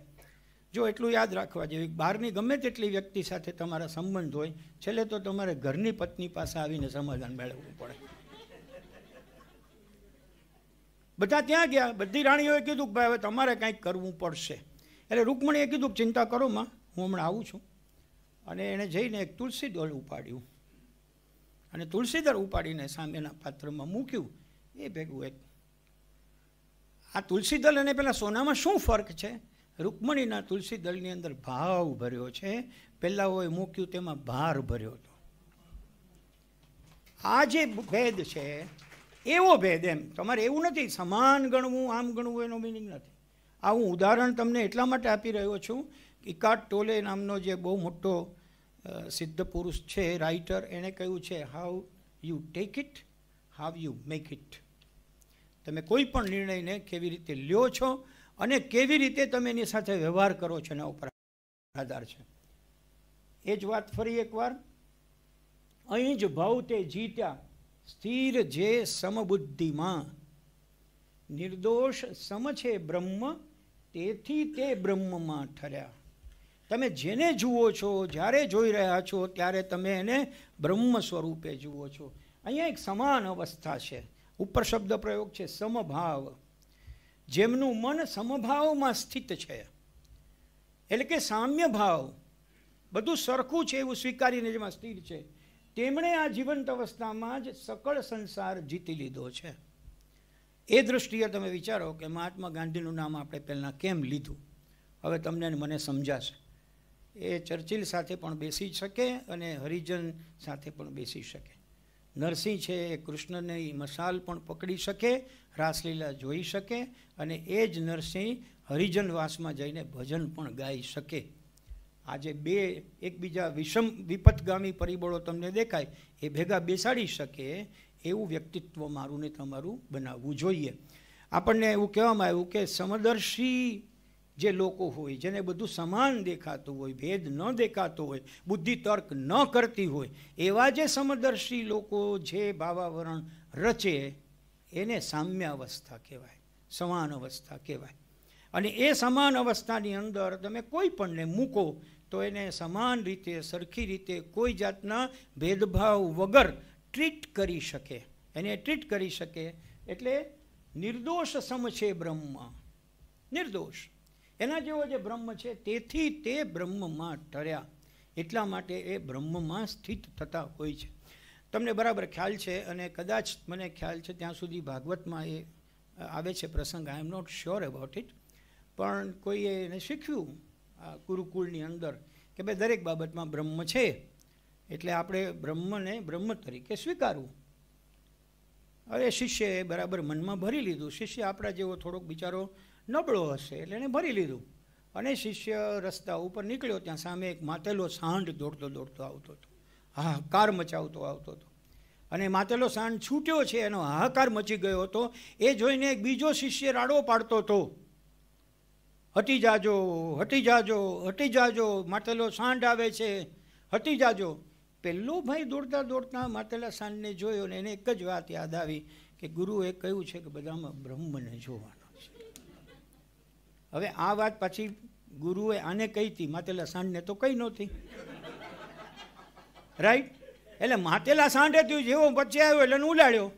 જો એટલું યાદ રાખવા જેવી બહારની ગમે તેટલી વ્યક્તિ સાથે તમારા સંબંધ હોય છેલ્લે તો તમારે ઘરની પત્ની પાસે આવીને સમાધાન મેળવવું પડે બધા ત્યાં ગયા બધી રાણીઓએ કીધું કે ભાઈ હવે તમારે કંઈક કરવું પડશે એટલે રૂકમણીએ કીધું ચિંતા કરો માં હું હમણાં આવું છું અને એણે જઈને એક તુલસી દળ ઉપાડ્યું અને તુલસી દળ ઉપાડીને સામેના પાત્રમાં મૂક્યું એ ભેગું એક આ તુલસી દળ અને પેલા સોનામાં શું ફર્ક છે રૂકમણીના તુલસી દળની અંદર ભાવ ભર્યો છે પહેલાં હોય મૂક્યું તેમાં ભાર ભર્યો હતો આ જે ભેદ છે એવો ભેદ એમ તમારે એવું નથી સમાન ગણવું આમ ગણવું એનો મિનિંગ નથી આ હું ઉદાહરણ તમને એટલા માટે આપી રહ્યો છું ઇકાટ ટોલે નામનો જે બહુ મોટો સિદ્ધ પુરુષ છે રાઇટર એણે કહ્યું છે how you take it how you make it તમે કોઈ પણ નિર્ણયને કેવી રીતે લ્યો છો અને કેવી રીતે તમે એની સાથે વ્યવહાર કરો છો એના ઉપર આધાર છે એ જ વાત ફરી એકવાર અહીં જ ભાવ તે જીત્યા સ્થિર જે સમબુદ્ધિમાં નિર્દોષ સમ છે બ્રહ્મ તેથી તે બ્રહ્મમાં ઠર્યા તમે જેને જુઓ છો જ્યારે જોઈ રહ્યા છો ત્યારે તમે એને બ્રહ્મ સ્વરૂપે જુઓ છો અહીંયા એક સમાન અવસ્થા છે ઉપર શબ્દ પ્રયોગ છે સમભાવ જેમનું મન સમભાવમાં સ્થિત છે એટલે કે સામ્ય ભાવ બધું સરખું છે એવું સ્વીકારીને જેમાં સ્થિર છે તેમણે આ જીવંત અવસ્થામાં જ સકળ સંસાર જીતી લીધો છે એ દૃષ્ટિએ તમે વિચારો કે મહાત્મા ગાંધીનું નામ આપણે પહેલાં કેમ લીધું હવે તમને મને સમજાશે એ ચર્ચિલ સાથે પણ બેસી શકે અને હરિજન સાથે પણ બેસી શકે નરસિંહ છે એ કૃષ્ણને મશાલ પણ પકડી શકે રાસલીલા જોઈ શકે અને એ જ નરસિંહ હરિજનવાસમાં જઈને ભજન પણ ગાઈ શકે આજે બે એકબીજા વિષમ વિપથગામી પરિબળો તમને દેખાય એ ભેગા બેસાડી શકે એવું વ્યક્તિત્વ મારું ને તમારું બનાવવું જોઈએ આપણને એવું કહેવામાં આવ્યું કે સમદર્શી જે લોકો હોય જેને બધું સમાન દેખાતું હોય ભેદ ન દેખાતો હોય બુદ્ધિ તર્ક ન કરતી હોય એવા જે સમદર્શી લોકો જે ભાવાવરણ રચે એને સામ્ય કહેવાય સમાન અવસ્થા કહેવાય અને એ સમાન અવસ્થાની અંદર તમે કોઈ પણને મૂકો તો એને સમાન રીતે સરખી રીતે કોઈ જાતના ભેદભાવ વગર ટ્રીટ કરી શકે એને ટ્રીટ કરી શકે એટલે નિર્દોષ સમ છે બ્રહ્મ નિર્દોષ એના જેવો જે બ્રહ્મ છે તેથી તે બ્રહ્મમાં ઠર્યા એટલા માટે એ બ્રહ્મમાં સ્થિત થતા હોય છે તમને બરાબર ખ્યાલ છે અને કદાચ મને ખ્યાલ છે ત્યાં સુધી ભાગવતમાં એ આવે છે પ્રસંગ I am not sure about it પણ કોઈએ એને શીખ્યું આ ગુરુકુળની અંદર કે ભાઈ દરેક બાબતમાં બ્રહ્મ છે એટલે આપણે બ્રહ્મને બ્રહ્મ તરીકે સ્વીકારવું હવે શિષ્યએ બરાબર મનમાં ભરી લીધું શિષ્ય આપણા જેવો થોડોક બિચારો નબળો હશે એટલે એણે ભરી લીધું અને શિષ્ય રસ્તા ઉપર નીકળ્યો ત્યાં સામે એક માતેલો સાંઢ દોડતો દોડતો આવતો હતો હાહાકાર મચાવતો આવતો હતો અને માતેલો સાંઢ છૂટ્યો છે એનો હાહાકાર મચી ગયો હતો એ જોઈને એક બીજો શિષ્ય રાડો પાડતો હતો હટી જાજો હટી જાજો હટી જાજો માતેલો સાંડ આવે છે હટી જાજો પહેલો ભાઈ દોડતા દોડતા માતેલા સાંડને જોયો ને એને એક જ વાત યાદ આવી કે ગુરુએ કહ્યું છે કે બધામાં બ્રહ્મને જોવાનો છે હવે આ વાત પાછી ગુરુએ આને કહી હતી માતેલા સાંડને તો કહી નહોતી રાઈટ એટલે માતેલા સાંઢે થયું જેવો વચ્ચે આવ્યો એટલે ઉલાડ્યો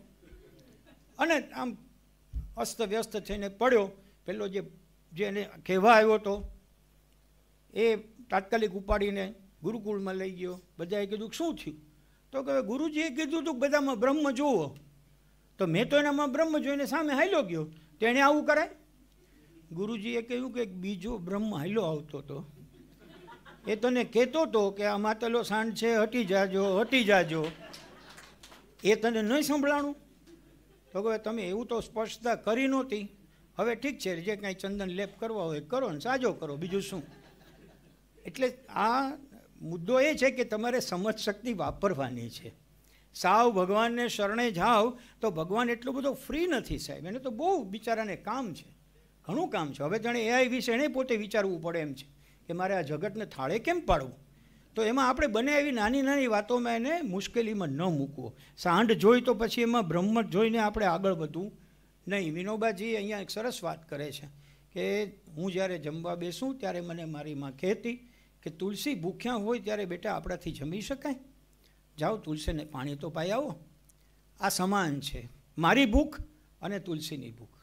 અને આમ અસ્ત વ્યસ્ત થઈને પડ્યો પેલો જે જે એને કહેવા આવ્યો હતો એ તાત્કાલિક ઉપાડીને ગુરુકુળમાં લઈ ગયો બધાએ કીધું કે શું થયું તો કે ગુરુજીએ કીધું હતું બધામાં બ્રહ્મ જુઓ તો મેં તો એનામાં બ્રહ્મ જોઈને સામે હાલ્યો ગયો તેણે આવું કરાય ગુરુજીએ કહ્યું કે બીજો બ્રહ્મ હાલ્યો આવતો હતો એ તને કહેતો હતો કે આ માતેલો સાંડ છે હટી જાજો હટી જાજો એ તને નહીં સંભળાણું તો કે તમે એવું તો સ્પષ્ટતા કરી નહોતી હવે ઠીક છે જે કાંઈ ચંદન લેપ કરવા હોય કરો ને સાજો કરો બીજું શું એટલે આ મુદ્દો એ છે કે તમારે સમજ શક્તિ વાપરવાની છે સાવ ભગવાનને શરણે જાઓ તો ભગવાન એટલો બધો ફ્રી નથી સાહેબ એને તો બહુ બિચારાને કામ છે ઘણું કામ છે હવે જાણે એઆઈ વિશે એણે પોતે વિચારવું પડે એમ છે કે મારે આ જગતને થાળે કેમ પાડવું તો એમાં આપણે બને એવી નાની નાની વાતોમાં એને મુશ્કેલીમાં ન મૂકવો સાંઢ જોઈ તો પછી એમાં બ્રહ્મ જોઈને આપણે આગળ વધવું નહીં વિનોબાજી અહીંયા એક સરસ વાત કરે છે કે હું જ્યારે જમવા બેસું ત્યારે મને મારી માં કહેતી કે તુલસી ભૂખ્યા હોય ત્યારે બેટા આપણાથી જમી શકાય જાઓ તુલસીને પાણી તો પાઈ આવો આ સમાન છે મારી ભૂખ અને તુલસીની ભૂખ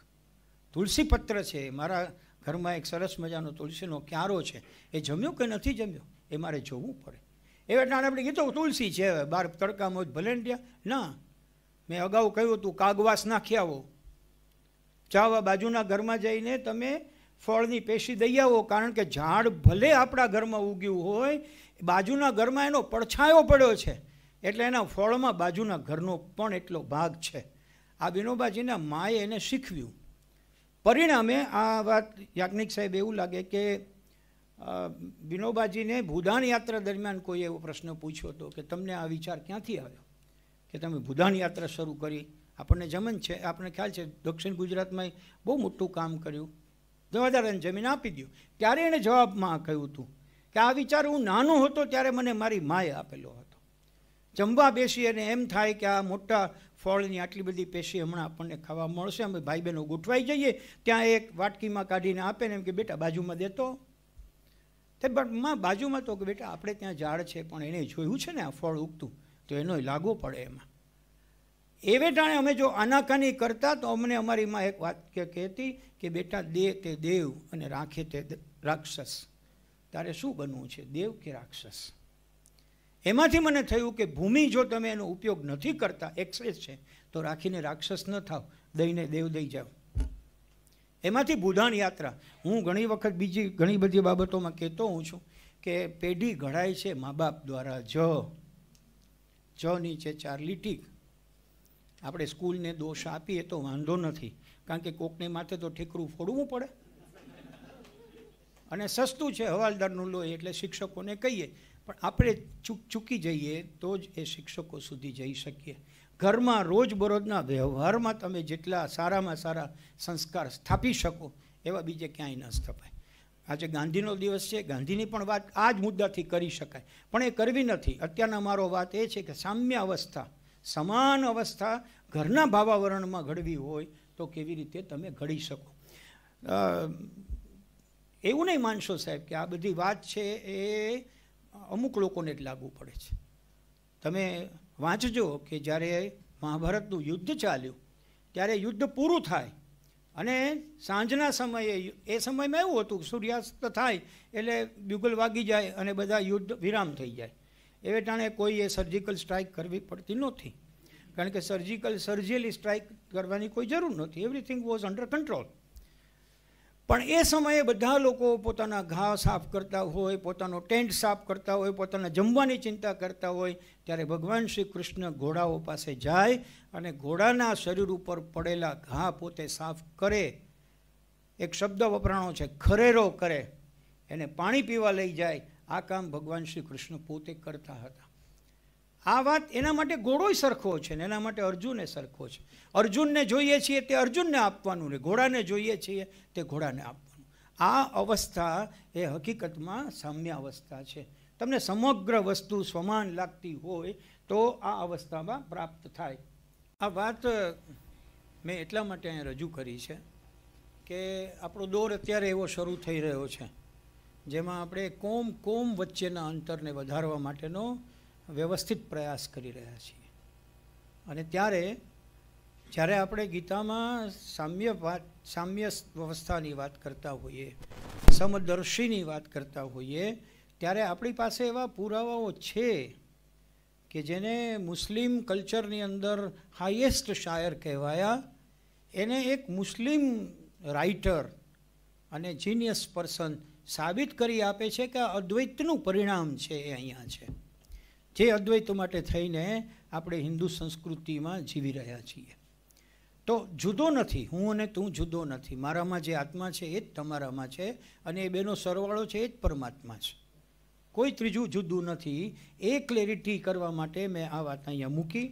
તુલસી પત્ર છે મારા ઘરમાં એક સરસ મજાનો તુલસીનો ક્યારો છે એ જમ્યો કે નથી જમ્યો એ મારે જોવું પડે એવા નાણે આપણે કીધું તુલસી છે બહાર તડકામાં જ ભલે ના મેં અગાઉ કહ્યું હતું કાગવાસ નાખી આવો ચાવા બાજુના ઘરમાં જઈને તમે ફળની પેશી દઈ આવો કારણ કે ઝાડ ભલે આપણા ઘરમાં ઉગ્યું હોય બાજુના ઘરમાં એનો પડછાયો પડ્યો છે એટલે એના ફળમાં બાજુના ઘરનો પણ એટલો ભાગ છે આ વિનોબાજીના માએ એને શીખવ્યું પરિણામે આ વાત યાજ્ઞિક સાહેબ એવું લાગે કે વિનોબાજીને ભૂદાન યાત્રા દરમિયાન કોઈ એવો પ્રશ્ન પૂછ્યો હતો કે તમને આ વિચાર ક્યાંથી આવ્યો કે તમે ભૂદાન યાત્રા શરૂ કરી આપણને જમન છે આપણને ખ્યાલ છે દક્ષિણ ગુજરાતમાં બહુ મોટું કામ કર્યું જમાદારાને જમીન આપી દીધું ત્યારે એણે જવાબમાં કહ્યું હતું કે આ વિચાર હું નાનો હતો ત્યારે મને મારી માએ આપેલો હતો જમવા બેસી અને એમ થાય કે આ મોટા ફળની આટલી બધી પેશી હમણાં આપણને ખાવા મળશે અમે ભાઈ બહેનો ગોઠવાઈ જઈએ ત્યાં એક વાટકીમાં કાઢીને આપે ને એમ કે બેટા બાજુમાં દેતો તે પણ માં બાજુમાં તો કે બેટા આપણે ત્યાં ઝાડ છે પણ એણે જોયું છે ને આ ફળ ઉગતું તો એનોય લાગવો પડે એમાં એવે ટાણે અમે જો આનાકાની કરતા તો અમને અમારી માં એક વાત કે કહેતી કે બેટા દે તે દેવ અને રાખે તે રાક્ષસ તારે શું બનવું છે દેવ કે રાક્ષસ એમાંથી મને થયું કે ભૂમિ જો તમે એનો ઉપયોગ નથી કરતા એક્સેસ છે તો રાખીને રાક્ષસ ન થાવ દઈને દેવ દઈ જાઓ એમાંથી ભૂદાન યાત્રા હું ઘણી વખત બીજી ઘણી બધી બાબતોમાં કહેતો હું છું કે પેઢી ઘડાય છે મા બાપ દ્વારા જ જની છે ચાર લીટી આપણે સ્કૂલને દોષ આપીએ તો વાંધો નથી કારણ કે કોકને માથે તો ઠીકરું ફોડવું પડે અને સસ્તું છે હવાલદારનું લોહી એટલે શિક્ષકોને કહીએ પણ આપણે ચૂક ચૂકી જઈએ તો જ એ શિક્ષકો સુધી જઈ શકીએ ઘરમાં રોજબરોજના વ્યવહારમાં તમે જેટલા સારામાં સારા સંસ્કાર સ્થાપી શકો એવા બીજે ક્યાંય ન સ્થપાય આજે ગાંધીનો દિવસ છે ગાંધીની પણ વાત આ જ મુદ્દાથી કરી શકાય પણ એ કરવી નથી અત્યારના મારો વાત એ છે કે સામ્ય અવસ્થા સમાન અવસ્થા ઘરના ભાવાવરણમાં ઘડવી હોય તો કેવી રીતે તમે ઘડી શકો એવું નહીં માનશો સાહેબ કે આ બધી વાત છે એ અમુક લોકોને જ લાગુ પડે છે તમે વાંચજો કે જ્યારે મહાભારતનું યુદ્ધ ચાલ્યું ત્યારે યુદ્ધ પૂરું થાય અને સાંજના સમયે એ સમયમાં એવું હતું સૂર્યાસ્ત થાય એટલે બુગલ વાગી જાય અને બધા યુદ્ધ વિરામ થઈ જાય એવે ટાણે કોઈ એ સર્જિકલ સ્ટ્રાઇક કરવી પડતી નહોતી કારણ કે સર્જિકલ સર્જિયલી સ્ટ્રાઇક કરવાની કોઈ જરૂર નથી એવરીથિંગ વોઝ અંડર કંટ્રોલ પણ એ સમયે બધા લોકો પોતાના ઘા સાફ કરતા હોય પોતાનો ટેન્ટ સાફ કરતા હોય પોતાના જમવાની ચિંતા કરતા હોય ત્યારે ભગવાન શ્રી કૃષ્ણ ઘોડાઓ પાસે જાય અને ઘોડાના શરીર ઉપર પડેલા ઘા પોતે સાફ કરે એક શબ્દ વપરાણો છે ખરેરો કરે એને પાણી પીવા લઈ જાય આ કામ ભગવાન શ્રી કૃષ્ણ પોતે કરતા હતા આ વાત એના માટે ઘોડોય સરખો છે ને એના માટે અર્જુને સરખો છે અર્જુનને જોઈએ છીએ તે અર્જુનને આપવાનું ને ઘોડાને જોઈએ છીએ તે ઘોડાને આપવાનું આ અવસ્થા એ હકીકતમાં સામ્ય અવસ્થા છે તમને સમગ્ર વસ્તુ સમાન લાગતી હોય તો આ અવસ્થામાં પ્રાપ્ત થાય આ વાત મેં એટલા માટે અહીંયા રજૂ કરી છે કે આપણો દોર અત્યારે એવો શરૂ થઈ રહ્યો છે જેમાં આપણે કોમ કોમ વચ્ચેના અંતરને વધારવા માટેનો વ્યવસ્થિત પ્રયાસ કરી રહ્યા છીએ અને ત્યારે જ્યારે આપણે ગીતામાં સામ્ય વાત સામ્ય વ્યવસ્થાની વાત કરતા હોઈએ સમદર્શીની વાત કરતા હોઈએ ત્યારે આપણી પાસે એવા પુરાવાઓ છે કે જેને મુસ્લિમ કલ્ચરની અંદર હાઈએસ્ટ શાયર કહેવાયા એને એક મુસ્લિમ રાઇટર અને જીનિયસ પર્સન સાબિત કરી આપે છે કે અદ્વૈતનું પરિણામ છે એ અહીંયા છે જે અદ્વૈત માટે થઈને આપણે હિન્દુ સંસ્કૃતિમાં જીવી રહ્યા છીએ તો જુદો નથી હું અને તું જુદો નથી મારામાં જે આત્મા છે એ જ તમારામાં છે અને એ બેનો સરવાળો છે એ જ પરમાત્મા છે કોઈ ત્રીજું જુદું નથી એ ક્લેરિટી કરવા માટે મેં આ વાત અહીંયા મૂકી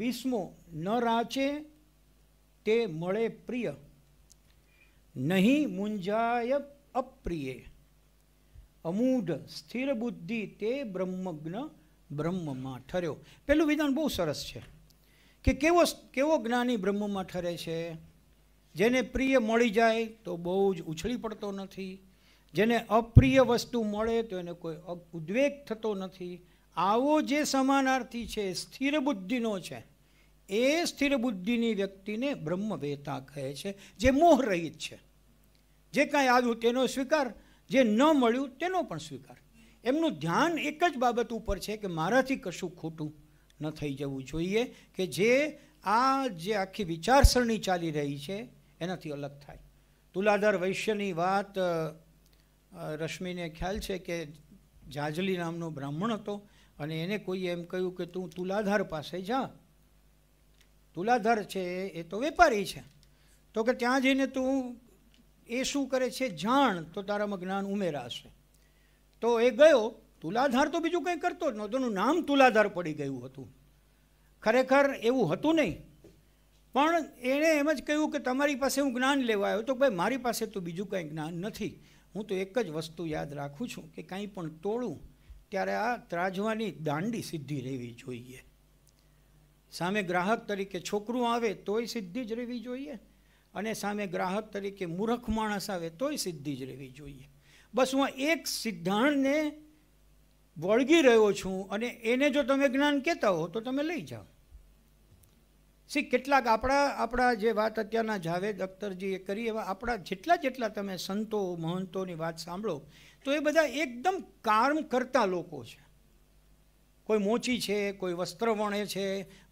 વીસમો ન રાચે તે મળે પ્રિય નહીં મુંજાય અપ્રિય અમૂઢ સ્થિર બુદ્ધિ તે બ્રહ્મજ્ઞ બ્રહ્મમાં ઠર્યો પેલું વિધાન બહુ સરસ છે કે કેવો કેવો જ્ઞાની બ્રહ્મમાં ઠરે છે જેને પ્રિય મળી જાય તો બહુ જ ઉછળી પડતો નથી જેને અપ્રિય વસ્તુ મળે તો એને કોઈ ઉદ્વેગ થતો નથી આવો જે સમાનાર્થી છે સ્થિર બુદ્ધિનો છે એ સ્થિર બુદ્ધિની વ્યક્તિને બ્રહ્મવેતા કહે છે જે મોહરહિત છે જે કાંઈ આવ્યું તેનો સ્વીકાર જે ન મળ્યું તેનો પણ સ્વીકાર એમનું ધ્યાન એક જ બાબત ઉપર છે કે મારાથી કશું ખોટું ન થઈ જવું જોઈએ કે જે આ જે આખી વિચારસરણી ચાલી રહી છે એનાથી અલગ થાય તુલાધાર વૈશ્યની વાત રશ્મિને ખ્યાલ છે કે જાજલી નામનો બ્રાહ્મણ હતો અને એને કોઈએ એમ કહ્યું કે તું તુલાધાર પાસે જા તુલાધાર છે એ તો વેપારી છે તો કે ત્યાં જઈને તું એ શું કરે છે જાણ તો તારામાં જ્ઞાન ઉમેરાશે તો એ ગયો તુલાધાર તો બીજું કંઈ કરતો જ નહોતો એનું નામ તુલાધાર પડી ગયું હતું ખરેખર એવું હતું નહીં પણ એણે એમ જ કહ્યું કે તમારી પાસે હું જ્ઞાન લેવા આવ્યો તો ભાઈ મારી પાસે તો બીજું કંઈ જ્ઞાન નથી હું તો એક જ વસ્તુ યાદ રાખું છું કે કંઈ પણ તોડું ત્યારે આ ત્રાજવાની દાંડી સિદ્ધિ રહેવી જોઈએ સામે ગ્રાહક તરીકે છોકરું આવે તોય સિદ્ધિ જ રહેવી જોઈએ અને સામે ગ્રાહક તરીકે મૂર્ખ માણસ આવે તોય સિદ્ધિ જ રહેવી જોઈએ બસ હું એક સિદ્ધાંતને વળગી રહ્યો છું અને એને જો તમે જ્ઞાન કહેતા હો તો તમે લઈ જાઓ સી કેટલાક આપણા આપણા જે વાત અત્યારના જાવેદ અખ્તરજીએ કરી એવા આપણા જેટલા જેટલા તમે સંતો મહંતોની વાત સાંભળો તો એ બધા એકદમ કામ કરતા લોકો છે કોઈ મોચી છે કોઈ વસ્ત્ર વણે છે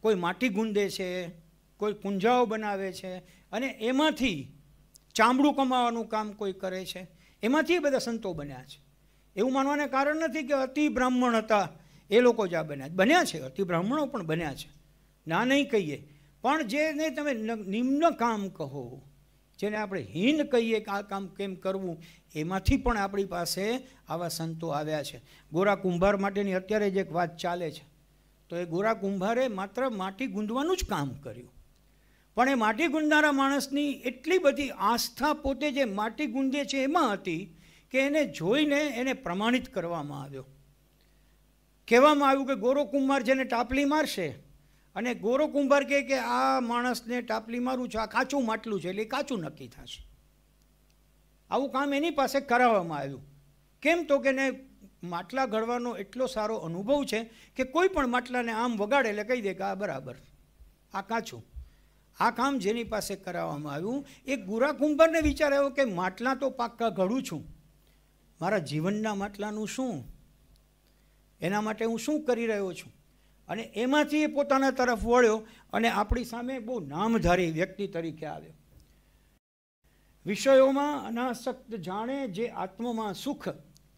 કોઈ માટી ગુંદે છે કોઈ કુંજાઓ બનાવે છે અને એમાંથી ચામડું કમાવાનું કામ કોઈ કરે છે એમાંથી બધા સંતો બન્યા છે એવું માનવાને કારણ નથી કે અતિ બ્રાહ્મણ હતા એ લોકો જ આ બન્યા બન્યા છે અતિ બ્રાહ્મણો પણ બન્યા છે ના નહીં કહીએ પણ જેને તમે નિમ્ન કામ કહો જેને આપણે હીન કહીએ કે આ કામ કેમ કરવું એમાંથી પણ આપણી પાસે આવા સંતો આવ્યા છે ગોરા કુંભાર માટેની અત્યારે જ એક વાત ચાલે છે તો એ ગોરા કુંભારે માત્ર માટી ગુંદવાનું જ કામ કર્યું પણ એ માટી ગુંદનારા માણસની એટલી બધી આસ્થા પોતે જે માટી ગુંદે છે એમાં હતી કે એને જોઈને એને પ્રમાણિત કરવામાં આવ્યો કહેવામાં આવ્યું કે ગોરો જેને ટાપલી મારશે અને ગોરો કુંભાર કહે કે આ માણસને ટાપલી મારું છે આ કાચું માટલું છે એટલે એ કાચું નક્કી થશે આવું કામ એની પાસે કરાવવામાં આવ્યું કેમ તો કે માટલા ઘડવાનો એટલો સારો અનુભવ છે કે કોઈ પણ માટલાને આમ વગાડે એટલે કહી દે કે આ બરાબર આ કાચું આ કામ જેની પાસે કરાવવામાં આવ્યું એ ગુરા કુંભારને વિચાર આવ્યો કે માટલા તો પાક્કા ઘડું છું મારા જીવનના માટલાનું શું એના માટે હું શું કરી રહ્યો છું અને એમાંથી એ પોતાના તરફ વળ્યો અને આપણી સામે બહુ નામધારી વ્યક્તિ તરીકે આવ્યો વિષયોમાં અનાસક્ત જાણે જે આત્મમાં સુખ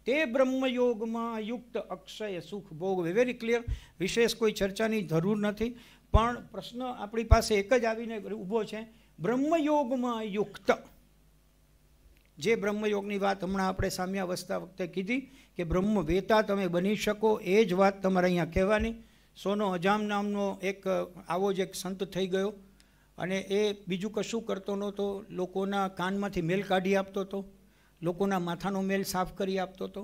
તે બ્રહ્મયોગમાં યુક્ત અક્ષય સુખ ભોગવે વેરી ક્લિયર વિશેષ કોઈ ચર્ચાની જરૂર નથી પણ પ્રશ્ન આપણી પાસે એક જ આવીને ઊભો છે બ્રહ્મયોગમાં યુક્ત જે બ્રહ્મયોગની વાત હમણાં આપણે સામ્યાવસ્થા વખતે કીધી કે બ્રહ્મ વેતા તમે બની શકો એ જ વાત તમારે અહીંયા કહેવાની સોનો અજામ નામનો એક આવો જ એક સંત થઈ ગયો અને એ બીજું કશું કરતો નહોતો લોકોના કાનમાંથી મેલ કાઢી આપતો હતો લોકોના માથાનો મેલ સાફ કરી આપતો હતો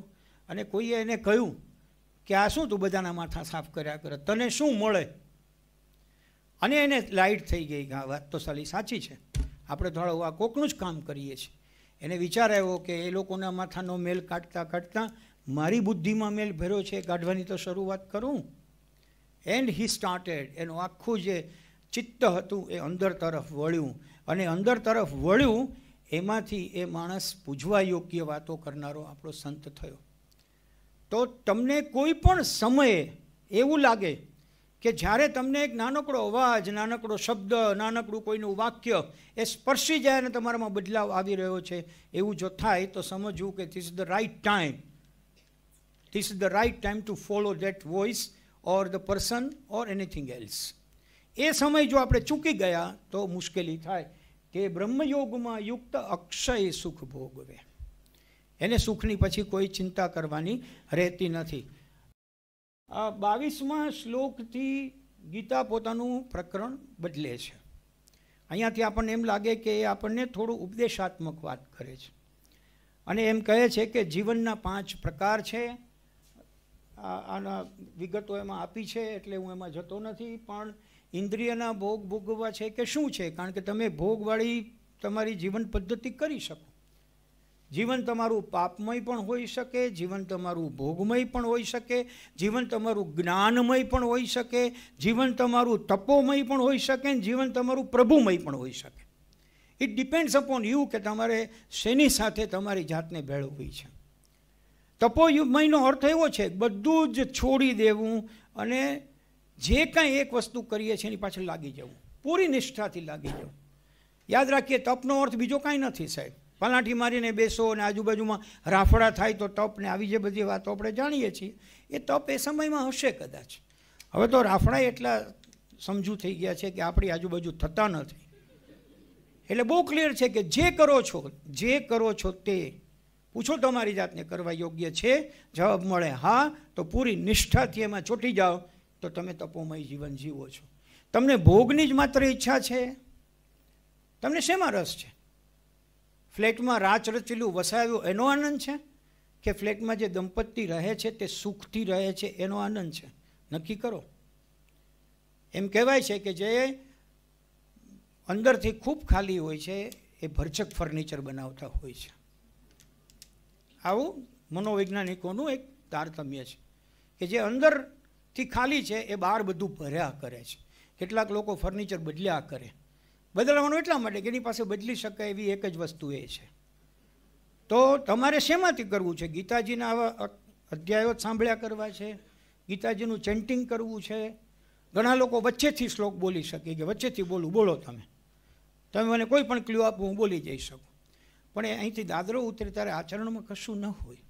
અને કોઈએ એને કહ્યું કે આ શું તું બધાના માથા સાફ કર્યા કરે તને શું મળે અને એને લાઇટ થઈ ગઈ વાત તો સાલી સાચી છે આપણે થોડા આ કોકનું જ કામ કરીએ છીએ એને વિચાર આવ્યો કે એ લોકોના માથાનો મેલ કાઢતા કાઢતા મારી બુદ્ધિમાં મેલ ભર્યો છે કાઢવાની તો શરૂઆત કરું એન્ડ હી સ્ટાર્ટેડ એનું આખું જે ચિત્ત હતું એ અંદર તરફ વળ્યું અને અંદર તરફ વળ્યું એમાંથી એ માણસ પૂજવા યોગ્ય વાતો કરનારો આપણો સંત થયો તો તમને કોઈ પણ સમયે એવું લાગે કે જ્યારે તમને એક નાનકડો અવાજ નાનકડો શબ્દ નાનકડું કોઈનું વાક્ય એ સ્પર્શી જાય અને તમારામાં બદલાવ આવી રહ્યો છે એવું જો થાય તો સમજવું કે this is the right time this is the right time to follow that voice or the person or anything else એ સમય જો આપણે ચૂકી ગયા તો મુશ્કેલી થાય કે બ્રહ્મયોગમાં યુક્ત અક્ષય સુખ ભોગવે એને સુખની પછી કોઈ ચિંતા કરવાની રહેતી નથી આ બાવીસમાં શ્લોકથી ગીતા પોતાનું પ્રકરણ બદલે છે અહીંયાથી આપણને એમ લાગે કે એ આપણને થોડું ઉપદેશાત્મક વાત કરે છે અને એમ કહે છે કે જીવનના પાંચ પ્રકાર છે આના વિગતો એમાં આપી છે એટલે હું એમાં જતો નથી પણ ઇન્દ્રિયના ભોગ ભોગવા છે કે શું છે કારણ કે તમે ભોગવાળી તમારી જીવન પદ્ધતિ કરી શકો જીવન તમારું પાપમય પણ હોઈ શકે જીવન તમારું ભોગમય પણ હોઈ શકે જીવન તમારું જ્ઞાનમય પણ હોઈ શકે જીવન તમારું તપોમય પણ હોઈ શકે જીવન તમારું પ્રભુમય પણ હોઈ શકે ઇટ ડિપેન્ડ્સ અપોન યુ કે તમારે શેની સાથે તમારી જાતને ભેળવવી છે તપોમયનો અર્થ એવો છે બધું જ છોડી દેવું અને જે કાંઈ એક વસ્તુ કરીએ છીએ એની પાછળ લાગી જવું પૂરી નિષ્ઠાથી લાગી જવું યાદ રાખીએ તપનો અર્થ બીજો કાંઈ નથી સાહેબ પલાઠી મારીને બેસો અને આજુબાજુમાં રાફડા થાય તો તપ ને આવી જે બધી વાતો આપણે જાણીએ છીએ એ તપ એ સમયમાં હશે કદાચ હવે તો રાફડા એટલા સમજુ થઈ ગયા છે કે આપણી આજુબાજુ થતા નથી એટલે બહુ ક્લિયર છે કે જે કરો છો જે કરો છો તે પૂછો તમારી જાતને કરવા યોગ્ય છે જવાબ મળે હા તો પૂરી નિષ્ઠાથી એમાં ચોટી જાઓ તો તમે તપોમય જીવન જીવો છો તમને ભોગની જ માત્ર ઈચ્છા છે તમને શેમાં રસ છે ફ્લેટમાં રાચ રચીલું વસાવ્યું એનો આનંદ છે કે ફ્લેટમાં જે દંપતી રહે છે તે સુખથી રહે છે એનો આનંદ છે નક્કી કરો એમ કહેવાય છે કે જે અંદરથી ખૂબ ખાલી હોય છે એ ભરચક ફર્નિચર બનાવતા હોય છે આવું મનોવૈજ્ઞાનિકોનું એક તારતમ્ય છે કે જે અંદરથી ખાલી છે એ બહાર બધું ભર્યા કરે છે કેટલાક લોકો ફર્નિચર બદલ્યા કરે બદલાવાનું એટલા માટે કે એની પાસે બદલી શકાય એવી એક જ વસ્તુ એ છે તો તમારે શેમાંથી કરવું છે ગીતાજીના આવા અધ્યાયો સાંભળ્યા કરવા છે ગીતાજીનું ચેન્ટિંગ કરવું છે ઘણા લોકો વચ્ચેથી શ્લોક બોલી શકે કે વચ્ચેથી બોલું બોલો તમે તમે મને કોઈ પણ ક્લ્યુ આપો હું બોલી જઈ શકું પણ અહીંથી દાદરો ઉતરે ત્યારે આચરણમાં કશું ન હોય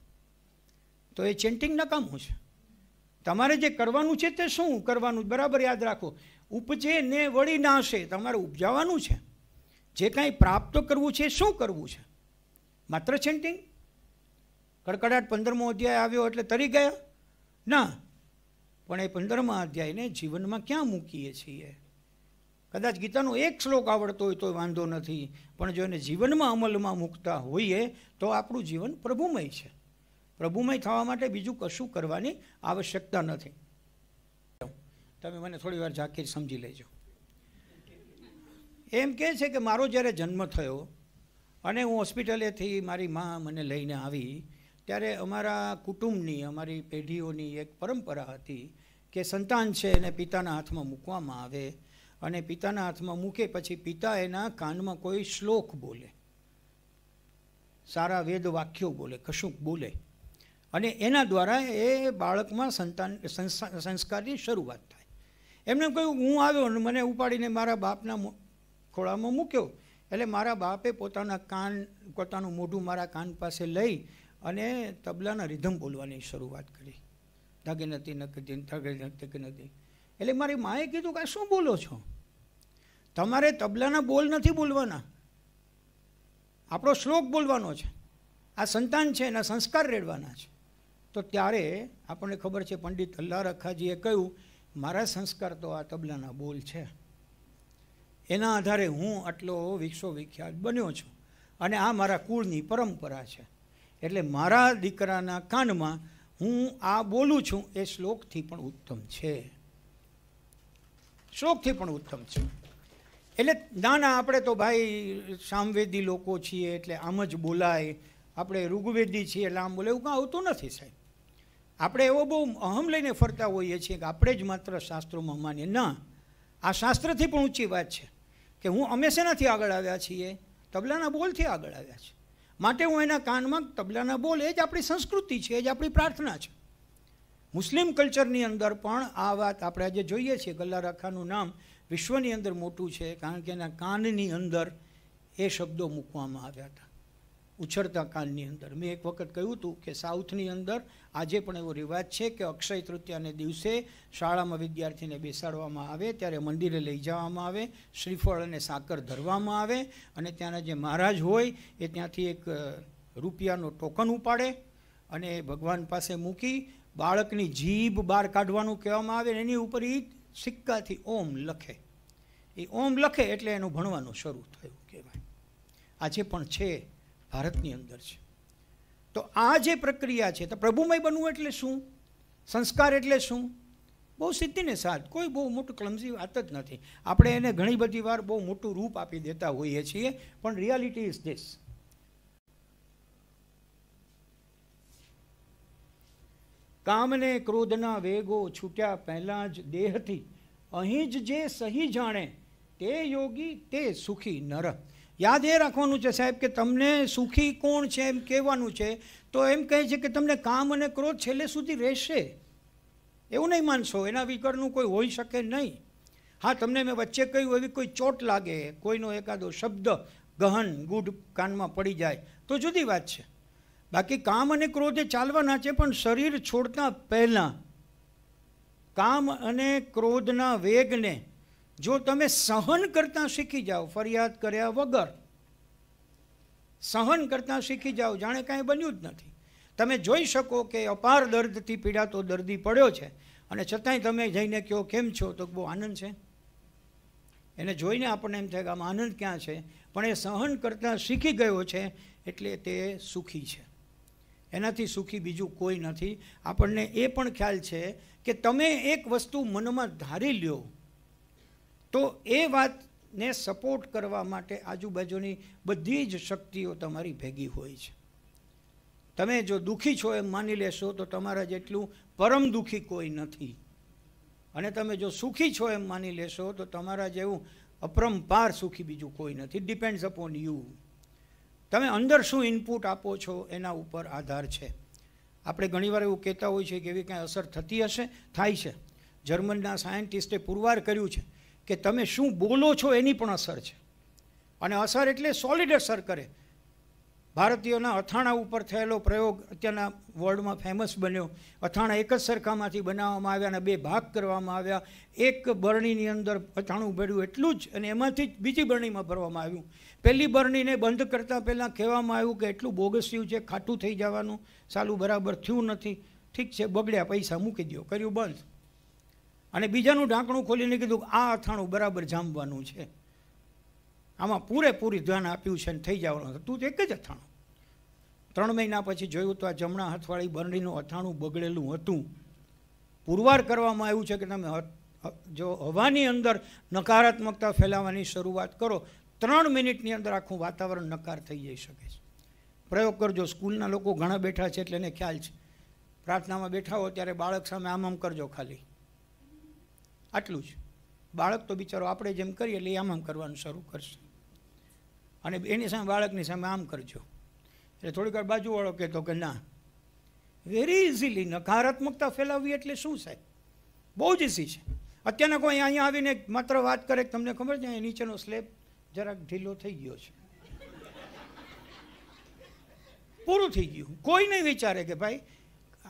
તો એ ચેન્ટિંગ નકામું છે તમારે જે કરવાનું છે તે શું કરવાનું બરાબર યાદ રાખો ઉપજે ને વળી નાશે તમારે ઉપજાવાનું છે જે કાંઈ પ્રાપ્ત કરવું છે શું કરવું છે માત્ર છેન્ટિંગ કડકડાટ પંદરમો અધ્યાય આવ્યો એટલે તરી ગયા ના પણ એ પંદરમા અધ્યાયને જીવનમાં ક્યાં મૂકીએ છીએ કદાચ ગીતાનો એક શ્લોક આવડતો હોય તોય વાંધો નથી પણ જો એને જીવનમાં અમલમાં મૂકતા હોઈએ તો આપણું જીવન પ્રભુમય છે પ્રભુમય થવા માટે બીજું કશું કરવાની આવશ્યકતા નથી તમે મને થોડી વાર ઝાકીર સમજી લેજો એમ કહે છે કે મારો જ્યારે જન્મ થયો અને હું હોસ્પિટલેથી મારી મા મને લઈને આવી ત્યારે અમારા કુટુંબની અમારી પેઢીઓની એક પરંપરા હતી કે સંતાન છે એને પિતાના હાથમાં મૂકવામાં આવે અને પિતાના હાથમાં મૂકે પછી પિતા એના કાનમાં કોઈ શ્લોક બોલે સારા વેદ વાક્યો બોલે કશુંક બોલે અને એના દ્વારા એ બાળકમાં સંતાન સંસ્કારની શરૂઆત થાય એમને કહ્યું હું આવ્યો અને મને ઉપાડીને મારા બાપના ખોળામાં મૂક્યો એટલે મારા બાપે પોતાના કાન પોતાનું મોઢું મારા કાન પાસે લઈ અને તબલાના રિધમ બોલવાની શરૂઆત કરી ધગી નથી નકી ધગે ધકે નથી એટલે મારી માએ કીધું કે શું બોલો છો તમારે તબલાના બોલ નથી બોલવાના આપણો શ્લોક બોલવાનો છે આ સંતાન છે એના સંસ્કાર રેડવાના છે તો ત્યારે આપણને ખબર છે પંડિત અલ્લા રખાજીએ કહ્યું મારા સંસ્કાર તો આ તબલાના બોલ છે એના આધારે હું આટલો વિક્ષો વિખ્યાત બન્યો છું અને આ મારા કુળની પરંપરા છે એટલે મારા દીકરાના કાનમાં હું આ બોલું છું એ શ્લોકથી પણ ઉત્તમ છે શ્લોકથી પણ ઉત્તમ છે એટલે ના ના આપણે તો ભાઈ સામવેદી લોકો છીએ એટલે આમ જ બોલાય આપણે ઋગ્વેદી છીએ એટલે આમ બોલે એવું કાં આવતું નથી સાહેબ આપણે એવો બહુ અહમ લઈને ફરતા હોઈએ છીએ કે આપણે જ માત્ર શાસ્ત્રોમાં માનીએ ના આ શાસ્ત્રથી પણ ઊંચી વાત છે કે હું અમે શેનાથી આગળ આવ્યા છીએ તબલાના બોલથી આગળ આવ્યા છીએ માટે હું એના કાનમાં તબલાના બોલ એ જ આપણી સંસ્કૃતિ છે એ જ આપણી પ્રાર્થના છે મુસ્લિમ કલ્ચરની અંદર પણ આ વાત આપણે આજે જોઈએ છીએ ગલ્લા રાખાનું નામ વિશ્વની અંદર મોટું છે કારણ કે એના કાનની અંદર એ શબ્દો મૂકવામાં આવ્યા હતા ઉછળતા કાલની અંદર મેં એક વખત કહ્યું હતું કે સાઉથની અંદર આજે પણ એવો રિવાજ છે કે અક્ષય તૃતીયાને દિવસે શાળામાં વિદ્યાર્થીને બેસાડવામાં આવે ત્યારે મંદિરે લઈ જવામાં આવે શ્રીફળ અને સાકર ધરવામાં આવે અને ત્યાંના જે મહારાજ હોય એ ત્યાંથી એક રૂપિયાનો ટોકન ઉપાડે અને ભગવાન પાસે મૂકી બાળકની જીભ બહાર કાઢવાનું કહેવામાં આવે એની ઉપર એ સિક્કાથી ઓમ લખે એ ઓમ લખે એટલે એનું ભણવાનું શરૂ થયું કહેવાય આજે પણ છે ભારતની અંદર છે તો આ જે પ્રક્રિયા છે તો પ્રભુમય બનવું એટલે શું સંસ્કાર એટલે શું બહુ સિદ્ધિને સાધ કોઈ બહુ મોટું ક્લમઝી વાત જ નથી આપણે એને ઘણી બધી વાર બહુ મોટું રૂપ આપી દેતા હોઈએ છીએ પણ રિયાલિટી ઇઝ ધીસ કામને ક્રોધના વેગો છૂટ્યા પહેલાં જ દેહથી અહીં જ જે સહી જાણે તે યોગી તે સુખી નરક યાદ એ રાખવાનું છે સાહેબ કે તમને સુખી કોણ છે એમ કહેવાનું છે તો એમ કહે છે કે તમને કામ અને ક્રોધ છેલ્લે સુધી રહેશે એવું નહીં માનશો એના વિકરનું કોઈ હોઈ શકે નહીં હા તમને મેં વચ્ચે કહ્યું એવી કોઈ ચોટ લાગે કોઈનો એકાદો શબ્દ ગહન ગુડ કાનમાં પડી જાય તો જુદી વાત છે બાકી કામ અને ક્રોધ એ ચાલવાના છે પણ શરીર છોડતા પહેલાં કામ અને ક્રોધના વેગને જો તમે સહન કરતાં શીખી જાઓ ફરિયાદ કર્યા વગર સહન કરતાં શીખી જાઓ જાણે કાંઈ બન્યું જ નથી તમે જોઈ શકો કે અપાર દર્દથી પીડાતો દર્દી પડ્યો છે અને છતાંય તમે જઈને કહો કેમ છો તો બહુ આનંદ છે એને જોઈને આપણને એમ થાય કે આમ આનંદ ક્યાં છે પણ એ સહન કરતાં શીખી ગયો છે એટલે તે સુખી છે એનાથી સુખી બીજું કોઈ નથી આપણને એ પણ ખ્યાલ છે કે તમે એક વસ્તુ મનમાં ધારી લ્યો તો એ વાતને સપોર્ટ કરવા માટે આજુબાજુની બધી જ શક્તિઓ તમારી ભેગી હોય છે તમે જો દુઃખી છો એમ માની લેશો તો તમારા જેટલું પરમ દુઃખી કોઈ નથી અને તમે જો સુખી છો એમ માની લેશો તો તમારા જેવું અપરંપાર સુખી બીજું કોઈ નથી ડિપેન્ડ્સ અપોન યુ તમે અંદર શું ઇનપુટ આપો છો એના ઉપર આધાર છે આપણે ઘણીવાર એવું કહેતા હોય છે કે એવી કાંઈ અસર થતી હશે થાય છે જર્મનના સાયન્ટિસ્ટે પુરવાર કર્યું છે કે તમે શું બોલો છો એની પણ અસર છે અને અસર એટલે સોલિડ અસર કરે ભારતીયોના અથાણા ઉપર થયેલો પ્રયોગ અત્યારના વર્લ્ડમાં ફેમસ બન્યો અથાણા એક જ સરખામાંથી બનાવવામાં આવ્યા અને બે ભાગ કરવામાં આવ્યા એક બરણીની અંદર અથાણું ભર્યું એટલું જ અને એમાંથી જ બીજી બરણીમાં ભરવામાં આવ્યું પહેલી બરણીને બંધ કરતાં પહેલાં કહેવામાં આવ્યું કે એટલું બોગસ્યું છે ખાટું થઈ જવાનું સાલું બરાબર થયું નથી ઠીક છે બગડ્યા પૈસા મૂકી દો કર્યું બંધ અને બીજાનું ઢાંકણું ખોલીને કીધું આ અથાણું બરાબર જામવાનું છે આમાં પૂરેપૂરી ધ્યાન આપ્યું છે ને થઈ જવાનું હતું તો એક જ અથાણું ત્રણ મહિના પછી જોયું તો આ જમણા હાથવાળી બરણીનું અથાણું બગડેલું હતું પુરવાર કરવામાં આવ્યું છે કે તમે જો હવાની અંદર નકારાત્મકતા ફેલાવવાની શરૂઆત કરો ત્રણ મિનિટની અંદર આખું વાતાવરણ નકાર થઈ જઈ શકે છે પ્રયોગ કરજો સ્કૂલના લોકો ઘણા બેઠા છે એટલે એને ખ્યાલ છે પ્રાર્થનામાં બેઠા હો ત્યારે બાળક સામે આમ આમ કરજો ખાલી આટલું જ બાળક તો બિચારો આપણે જેમ કરીએ એટલે આમ આમ કરવાનું શરૂ કરશે અને એની સામે બાળકની સામે આમ કરજો એટલે થોડીક વાર બાજુવાળો કહેતો કે ના વેરી ઇઝીલી નકારાત્મકતા ફેલાવવી એટલે શું સાહેબ બહુ જ ઇઝી છે અત્યારના કોઈ અહીંયા આવીને માત્ર વાત કરે તમને ખબર છે નીચેનો સ્લેબ જરાક ઢીલો થઈ ગયો છે પૂરું થઈ ગયું કોઈ નહીં વિચારે કે ભાઈ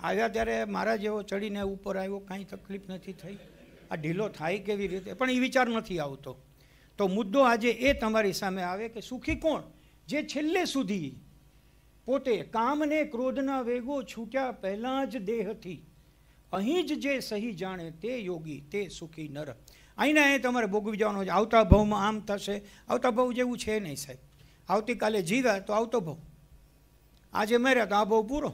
આવ્યા ત્યારે મારા જેવો ચડીને ઉપર આવ્યો કાંઈ તકલીફ નથી થઈ આ ઢીલો થાય કેવી રીતે પણ એ વિચાર નથી આવતો તો મુદ્દો આજે એ તમારી સામે આવે કે સુખી કોણ જે છેલ્લે સુધી પોતે કામને ક્રોધના વેગો છૂટ્યા પહેલાં જ દેહથી અહીં જ જે સહી જાણે તે યોગી તે સુખી નર અહીંને અહીં તમારે ભોગવી જવાનો છે આવતા ભાવમાં આમ થશે આવતા ભાવ જેવું છે નહીં સાહેબ આવતીકાલે જીવ્યા તો આવતો ભાવ આજે મર્યા તો આ ભાવ પૂરો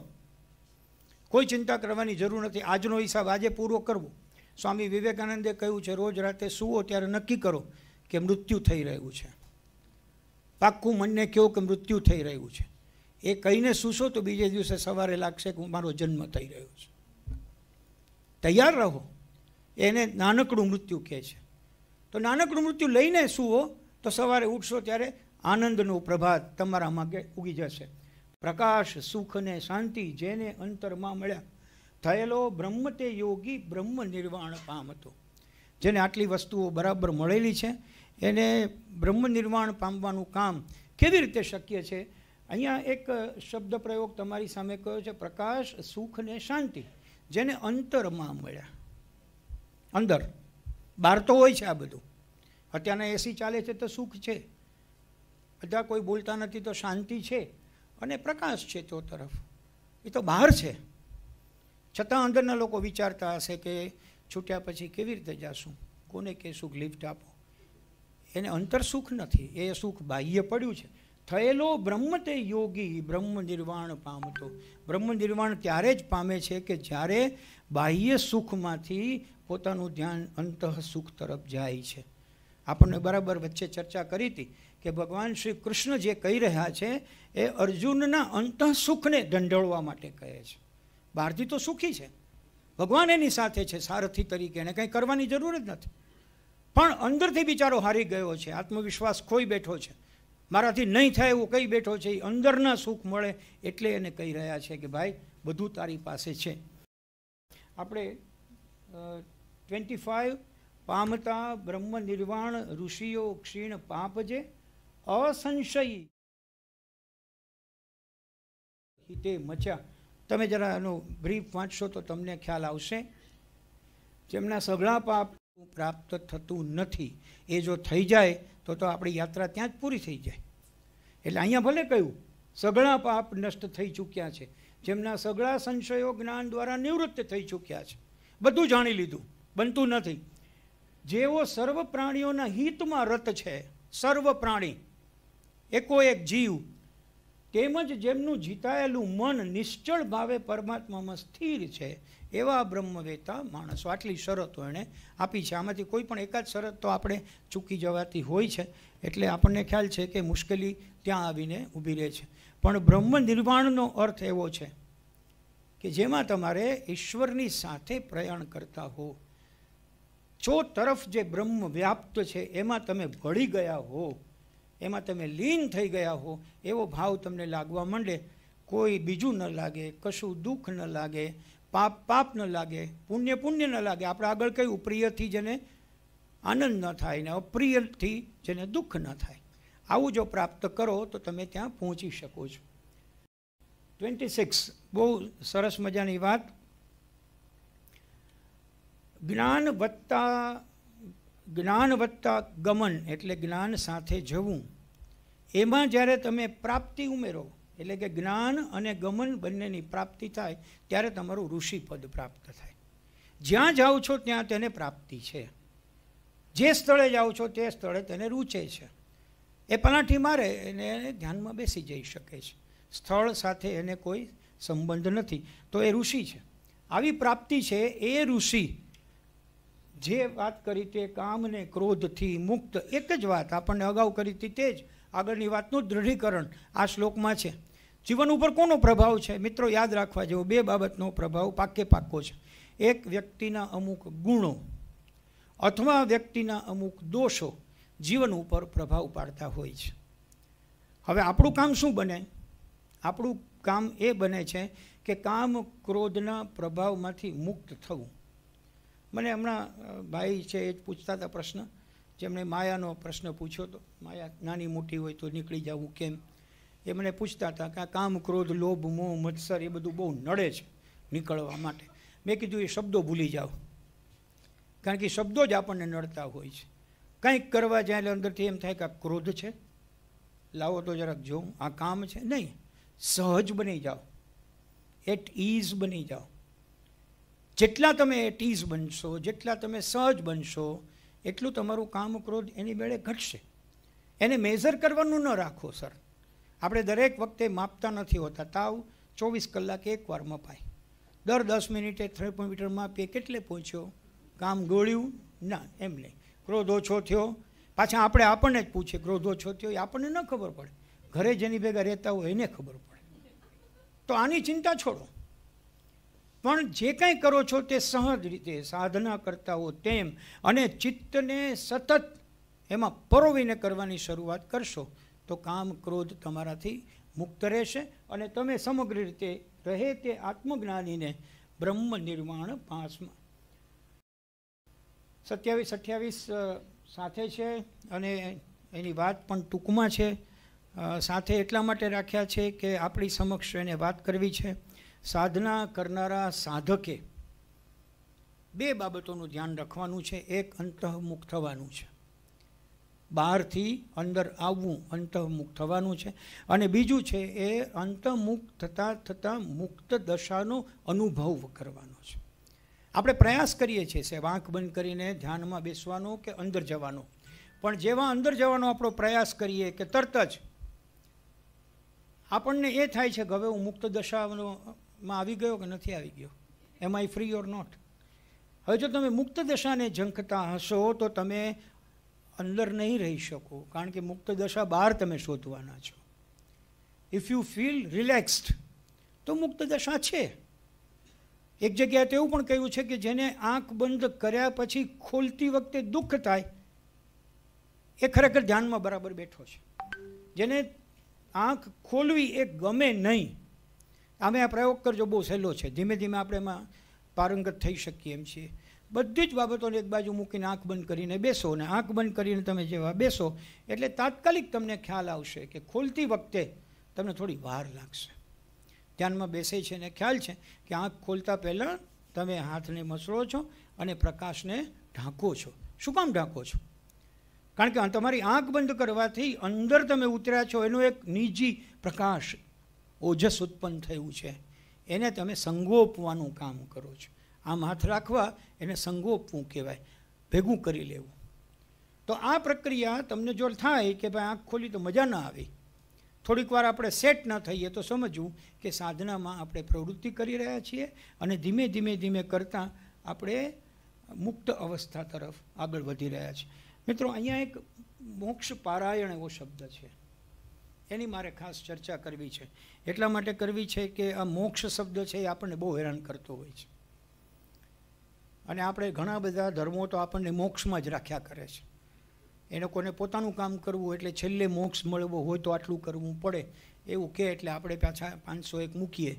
કોઈ ચિંતા કરવાની જરૂર નથી આજનો હિસાબ આજે પૂરો કરવો સ્વામી વિવેકાનંદે કહ્યું છે રોજ રાતે સુવો ત્યારે નક્કી કરો કે મૃત્યુ થઈ રહ્યું છે પાક્કું મનને કહો કે મૃત્યુ થઈ રહ્યું છે એ કહીને સૂસો તો બીજે દિવસે સવારે લાગશે કે મારો જન્મ થઈ રહ્યો છે તૈયાર રહો એને નાનકડું મૃત્યુ કહે છે તો નાનકડું મૃત્યુ લઈને સુવો તો સવારે ઉઠશો ત્યારે આનંદનો પ્રભાત તમારા તમારામાં ઉગી જશે પ્રકાશ સુખ ને શાંતિ જેને અંતરમાં મળ્યા થયેલો બ્રહ્મ તે યોગી બ્રહ્મ નિર્વાણ પામતો જેને આટલી વસ્તુઓ બરાબર મળેલી છે એને બ્રહ્મ નિર્વાણ પામવાનું કામ કેવી રીતે શક્ય છે અહીંયા એક શબ્દ પ્રયોગ તમારી સામે કયો છે પ્રકાશ સુખ ને શાંતિ જેને અંતરમાં મળ્યા અંદર બહાર તો હોય છે આ બધું અત્યારના એસી ચાલે છે તો સુખ છે બધા કોઈ બોલતા નથી તો શાંતિ છે અને પ્રકાશ છે તો તરફ એ તો બહાર છે છતાં અંદરના લોકો વિચારતા હશે કે છૂટ્યા પછી કેવી રીતે જાશું કોને કે સુખ લિફ્ટ આપો એને અંતર સુખ નથી એ સુખ બાહ્ય પડ્યું છે થયેલો બ્રહ્મ તે યોગી બ્રહ્મ નિર્વાણ પામતો બ્રહ્મ નિર્વાણ ત્યારે જ પામે છે કે જ્યારે બાહ્ય સુખમાંથી પોતાનું ધ્યાન અંતઃ સુખ તરફ જાય છે આપણને બરાબર વચ્ચે ચર્ચા કરી હતી કે ભગવાન શ્રી કૃષ્ણ જે કહી રહ્યા છે એ અર્જુનના અંતઃ સુખને ઢંઢોળવા માટે કહે છે બહારથી તો સુખી છે ભગવાન એની સાથે છે સારથી તરીકે એને કંઈ કરવાની જરૂર જ નથી પણ અંદરથી બિચારો હારી ગયો છે આત્મવિશ્વાસ ખોઈ બેઠો છે મારાથી નહીં થાય એવું કહી બેઠો છે એ અંદરના સુખ મળે એટલે એને કહી રહ્યા છે કે ભાઈ બધું તારી પાસે છે આપણે ટ્વેન્ટી ફાઇવ પામતા બ્રહ્મ નિર્વાણ ઋષિઓ ક્ષીણ પાપજે અસંશયી હિતે મચા તમે જરા એનું બ્રીફ વાંચશો તો તમને ખ્યાલ આવશે જેમના સઘળા પાપ પ્રાપ્ત થતું નથી એ જો થઈ જાય તો તો આપણી યાત્રા ત્યાં જ પૂરી થઈ જાય એટલે અહીંયા ભલે કહ્યું સઘળા પાપ નષ્ટ થઈ ચૂક્યા છે જેમના સઘળા સંશયો જ્ઞાન દ્વારા નિવૃત્ત થઈ ચૂક્યા છે બધું જાણી લીધું બનતું નથી જેઓ સર્વ પ્રાણીઓના હિતમાં રત છે સર્વ પ્રાણી એકો એક જીવ તેમજ જેમનું જીતાયેલું મન નિશ્ચળ ભાવે પરમાત્મામાં સ્થિર છે એવા બ્રહ્મવેતા માણસો આટલી શરતો એણે આપી છે આમાંથી કોઈ પણ એકાદ શરત તો આપણે ચૂકી જવાતી હોય છે એટલે આપણને ખ્યાલ છે કે મુશ્કેલી ત્યાં આવીને ઊભી રહે છે પણ બ્રહ્મ નિર્માણનો અર્થ એવો છે કે જેમાં તમારે ઈશ્વરની સાથે પ્રયાણ કરતા હો ચો તરફ જે બ્રહ્મ વ્યાપ્ત છે એમાં તમે ભળી ગયા હો એમાં તમે લીન થઈ ગયા હો એવો ભાવ તમને લાગવા માંડે કોઈ બીજું ન લાગે કશું દુઃખ ન લાગે પાપ પાપ ન લાગે પુણ્ય પુણ્ય ન લાગે આપણે આગળ કહ્યું પ્રિયથી જેને આનંદ ન થાય ને અપ્રિયથી જેને દુઃખ ન થાય આવું જો પ્રાપ્ત કરો તો તમે ત્યાં પહોંચી શકો છો ટ્વેન્ટી સિક્સ બહુ સરસ મજાની વાત જ્ઞાન વત્તા જ્ઞાન વત્તા ગમન એટલે જ્ઞાન સાથે જવું એમાં જ્યારે તમે પ્રાપ્તિ ઉમેરો એટલે કે જ્ઞાન અને ગમન બંનેની પ્રાપ્તિ થાય ત્યારે તમારું ઋષિ પદ પ્રાપ્ત થાય જ્યાં જાઓ છો ત્યાં તેને પ્રાપ્તિ છે જે સ્થળે જાઓ છો તે સ્થળે તેને રૂચે છે એ પલાઠી મારે એને એને ધ્યાનમાં બેસી જઈ શકે છે સ્થળ સાથે એને કોઈ સંબંધ નથી તો એ ઋષિ છે આવી પ્રાપ્તિ છે એ ઋષિ જે વાત કરી તે કામને ક્રોધથી મુક્ત એક જ વાત આપણને અગાઉ કરી હતી તે જ આગળની વાતનું દૃઢીકરણ આ શ્લોકમાં છે જીવન ઉપર કોનો પ્રભાવ છે મિત્રો યાદ રાખવા જેવો બે બાબતનો પ્રભાવ પાકે પાક્કો છે એક વ્યક્તિના અમુક ગુણો અથવા વ્યક્તિના અમુક દોષો જીવન ઉપર પ્રભાવ પાડતા હોય છે હવે આપણું કામ શું બને આપણું કામ એ બને છે કે કામ ક્રોધના પ્રભાવમાંથી મુક્ત થવું મને હમણાં ભાઈ છે એ જ પૂછતા હતા પ્રશ્ન જેમણે માયાનો પ્રશ્ન પૂછ્યો હતો માયા નાની મોટી હોય તો નીકળી જવું કેમ એ મને પૂછતા હતા કે આ કામ ક્રોધ લોભ મોહ મત્સર એ બધું બહુ નડે છે નીકળવા માટે મેં કીધું એ શબ્દો ભૂલી જાઓ કારણ કે શબ્દો જ આપણને નડતા હોય છે કંઈક કરવા જાય એટલે અંદરથી એમ થાય કે આ ક્રોધ છે લાવો તો જરાક જોઉં આ કામ છે નહીં સહજ બની જાઓ એટ ઇઝ બની જાઓ જેટલા તમે એટીઝ બનશો જેટલા તમે સહજ બનશો એટલું તમારું કામ ક્રોધ એની બેળે ઘટશે એને મેઝર કરવાનું ન રાખો સર આપણે દરેક વખતે માપતા નથી હોતા તાવ ચોવીસ કલાકે એકવાર મપાય દર દસ મિનિટે થર્મોમીટર માપીએ કેટલે પહોંચ્યો કામ ગોળ્યું ના એમ નહીં ક્રોધ ઓછો થયો પાછા આપણે આપણને જ પૂછીએ ક્રોધ ઓછો થયો એ આપણને ન ખબર પડે ઘરે જેની ભેગા રહેતા હોય એને ખબર પડે તો આની ચિંતા છોડો પણ જે કાંઈ કરો છો તે સહજ રીતે સાધના કરતા હો તેમ અને ચિત્તને સતત એમાં પરોવીને કરવાની શરૂઆત કરશો તો કામ ક્રોધ તમારાથી મુક્ત રહેશે અને તમે સમગ્ર રીતે રહે તે આત્મજ્ઞાનીને બ્રહ્મ નિર્માણ પાંચમાં સત્યાવીસ અઠ્યાવીસ સાથે છે અને એની વાત પણ ટૂંકમાં છે સાથે એટલા માટે રાખ્યા છે કે આપણી સમક્ષ એને વાત કરવી છે સાધના કરનારા સાધકે બે બાબતોનું ધ્યાન રાખવાનું છે એક અંતઃમુખ થવાનું છે બહારથી અંદર આવવું અંતઃમુખ થવાનું છે અને બીજું છે એ અંતઃમુખ થતાં થતાં મુક્ત દશાનો અનુભવ કરવાનો છે આપણે પ્રયાસ કરીએ છીએ સાહેબ આંખ બંધ કરીને ધ્યાનમાં બેસવાનો કે અંદર જવાનો પણ જેવા અંદર જવાનો આપણો પ્રયાસ કરીએ કે તરત જ આપણને એ થાય છે કે હવે હું મુક્ત દશાનો માં આવી ગયો કે નથી આવી ગયો એમ આઈ ફ્રી ઓર નોટ હવે જો તમે મુક્ત દશાને ઝંખતા હશો તો તમે અંદર નહીં રહી શકો કારણ કે મુક્ત દશા બહાર તમે શોધવાના છો ઇફ યુ ફીલ રિલેક્સ્ડ તો મુક્ત દશા છે એક જગ્યાએ તો એવું પણ કહ્યું છે કે જેને આંખ બંધ કર્યા પછી ખોલતી વખતે દુઃખ થાય એ ખરેખર ધ્યાનમાં બરાબર બેઠો છે જેને આંખ ખોલવી એ ગમે નહીં આમે આ પ્રયોગ કરજો બહુ સહેલો છે ધીમે ધીમે આપણે એમાં પારંગત થઈ શકીએ એમ છીએ બધી જ બાબતોને એક બાજુ મૂકીને આંખ બંધ કરીને બેસો અને આંખ બંધ કરીને તમે જેવા બેસો એટલે તાત્કાલિક તમને ખ્યાલ આવશે કે ખોલતી વખતે તમને થોડી વાર લાગશે ધ્યાનમાં બેસે છે અને ખ્યાલ છે કે આંખ ખોલતા પહેલાં તમે હાથને મસળો છો અને પ્રકાશને ઢાંકો છો શું કામ ઢાંકો છો કારણ કે તમારી આંખ બંધ કરવાથી અંદર તમે ઉતર્યા છો એનો એક નિજી પ્રકાશ ઓજસ ઉત્પન્ન થયું છે એને તમે સંગોપવાનું કામ કરો છો આમ હાથ રાખવા એને સંગોપવું કહેવાય ભેગું કરી લેવું તો આ પ્રક્રિયા તમને જો થાય કે ભાઈ આંખ ખોલી તો મજા ન આવી થોડીક વાર આપણે સેટ ન થઈએ તો સમજવું કે સાધનામાં આપણે પ્રવૃત્તિ કરી રહ્યા છીએ અને ધીમે ધીમે ધીમે કરતાં આપણે મુક્ત અવસ્થા તરફ આગળ વધી રહ્યા છીએ મિત્રો અહીંયા એક મોક્ષ પારાયણ એવો શબ્દ છે એની મારે ખાસ ચર્ચા કરવી છે એટલા માટે કરવી છે કે આ મોક્ષ શબ્દ છે એ આપણને બહુ હેરાન કરતો હોય છે અને આપણે ઘણા બધા ધર્મો તો આપણને મોક્ષમાં જ રાખ્યા કરે છે એ લોકોને પોતાનું કામ કરવું એટલે છેલ્લે મોક્ષ મળવો હોય તો આટલું કરવું પડે એવું કહે એટલે આપણે પાછા પાંચસો એક મૂકીએ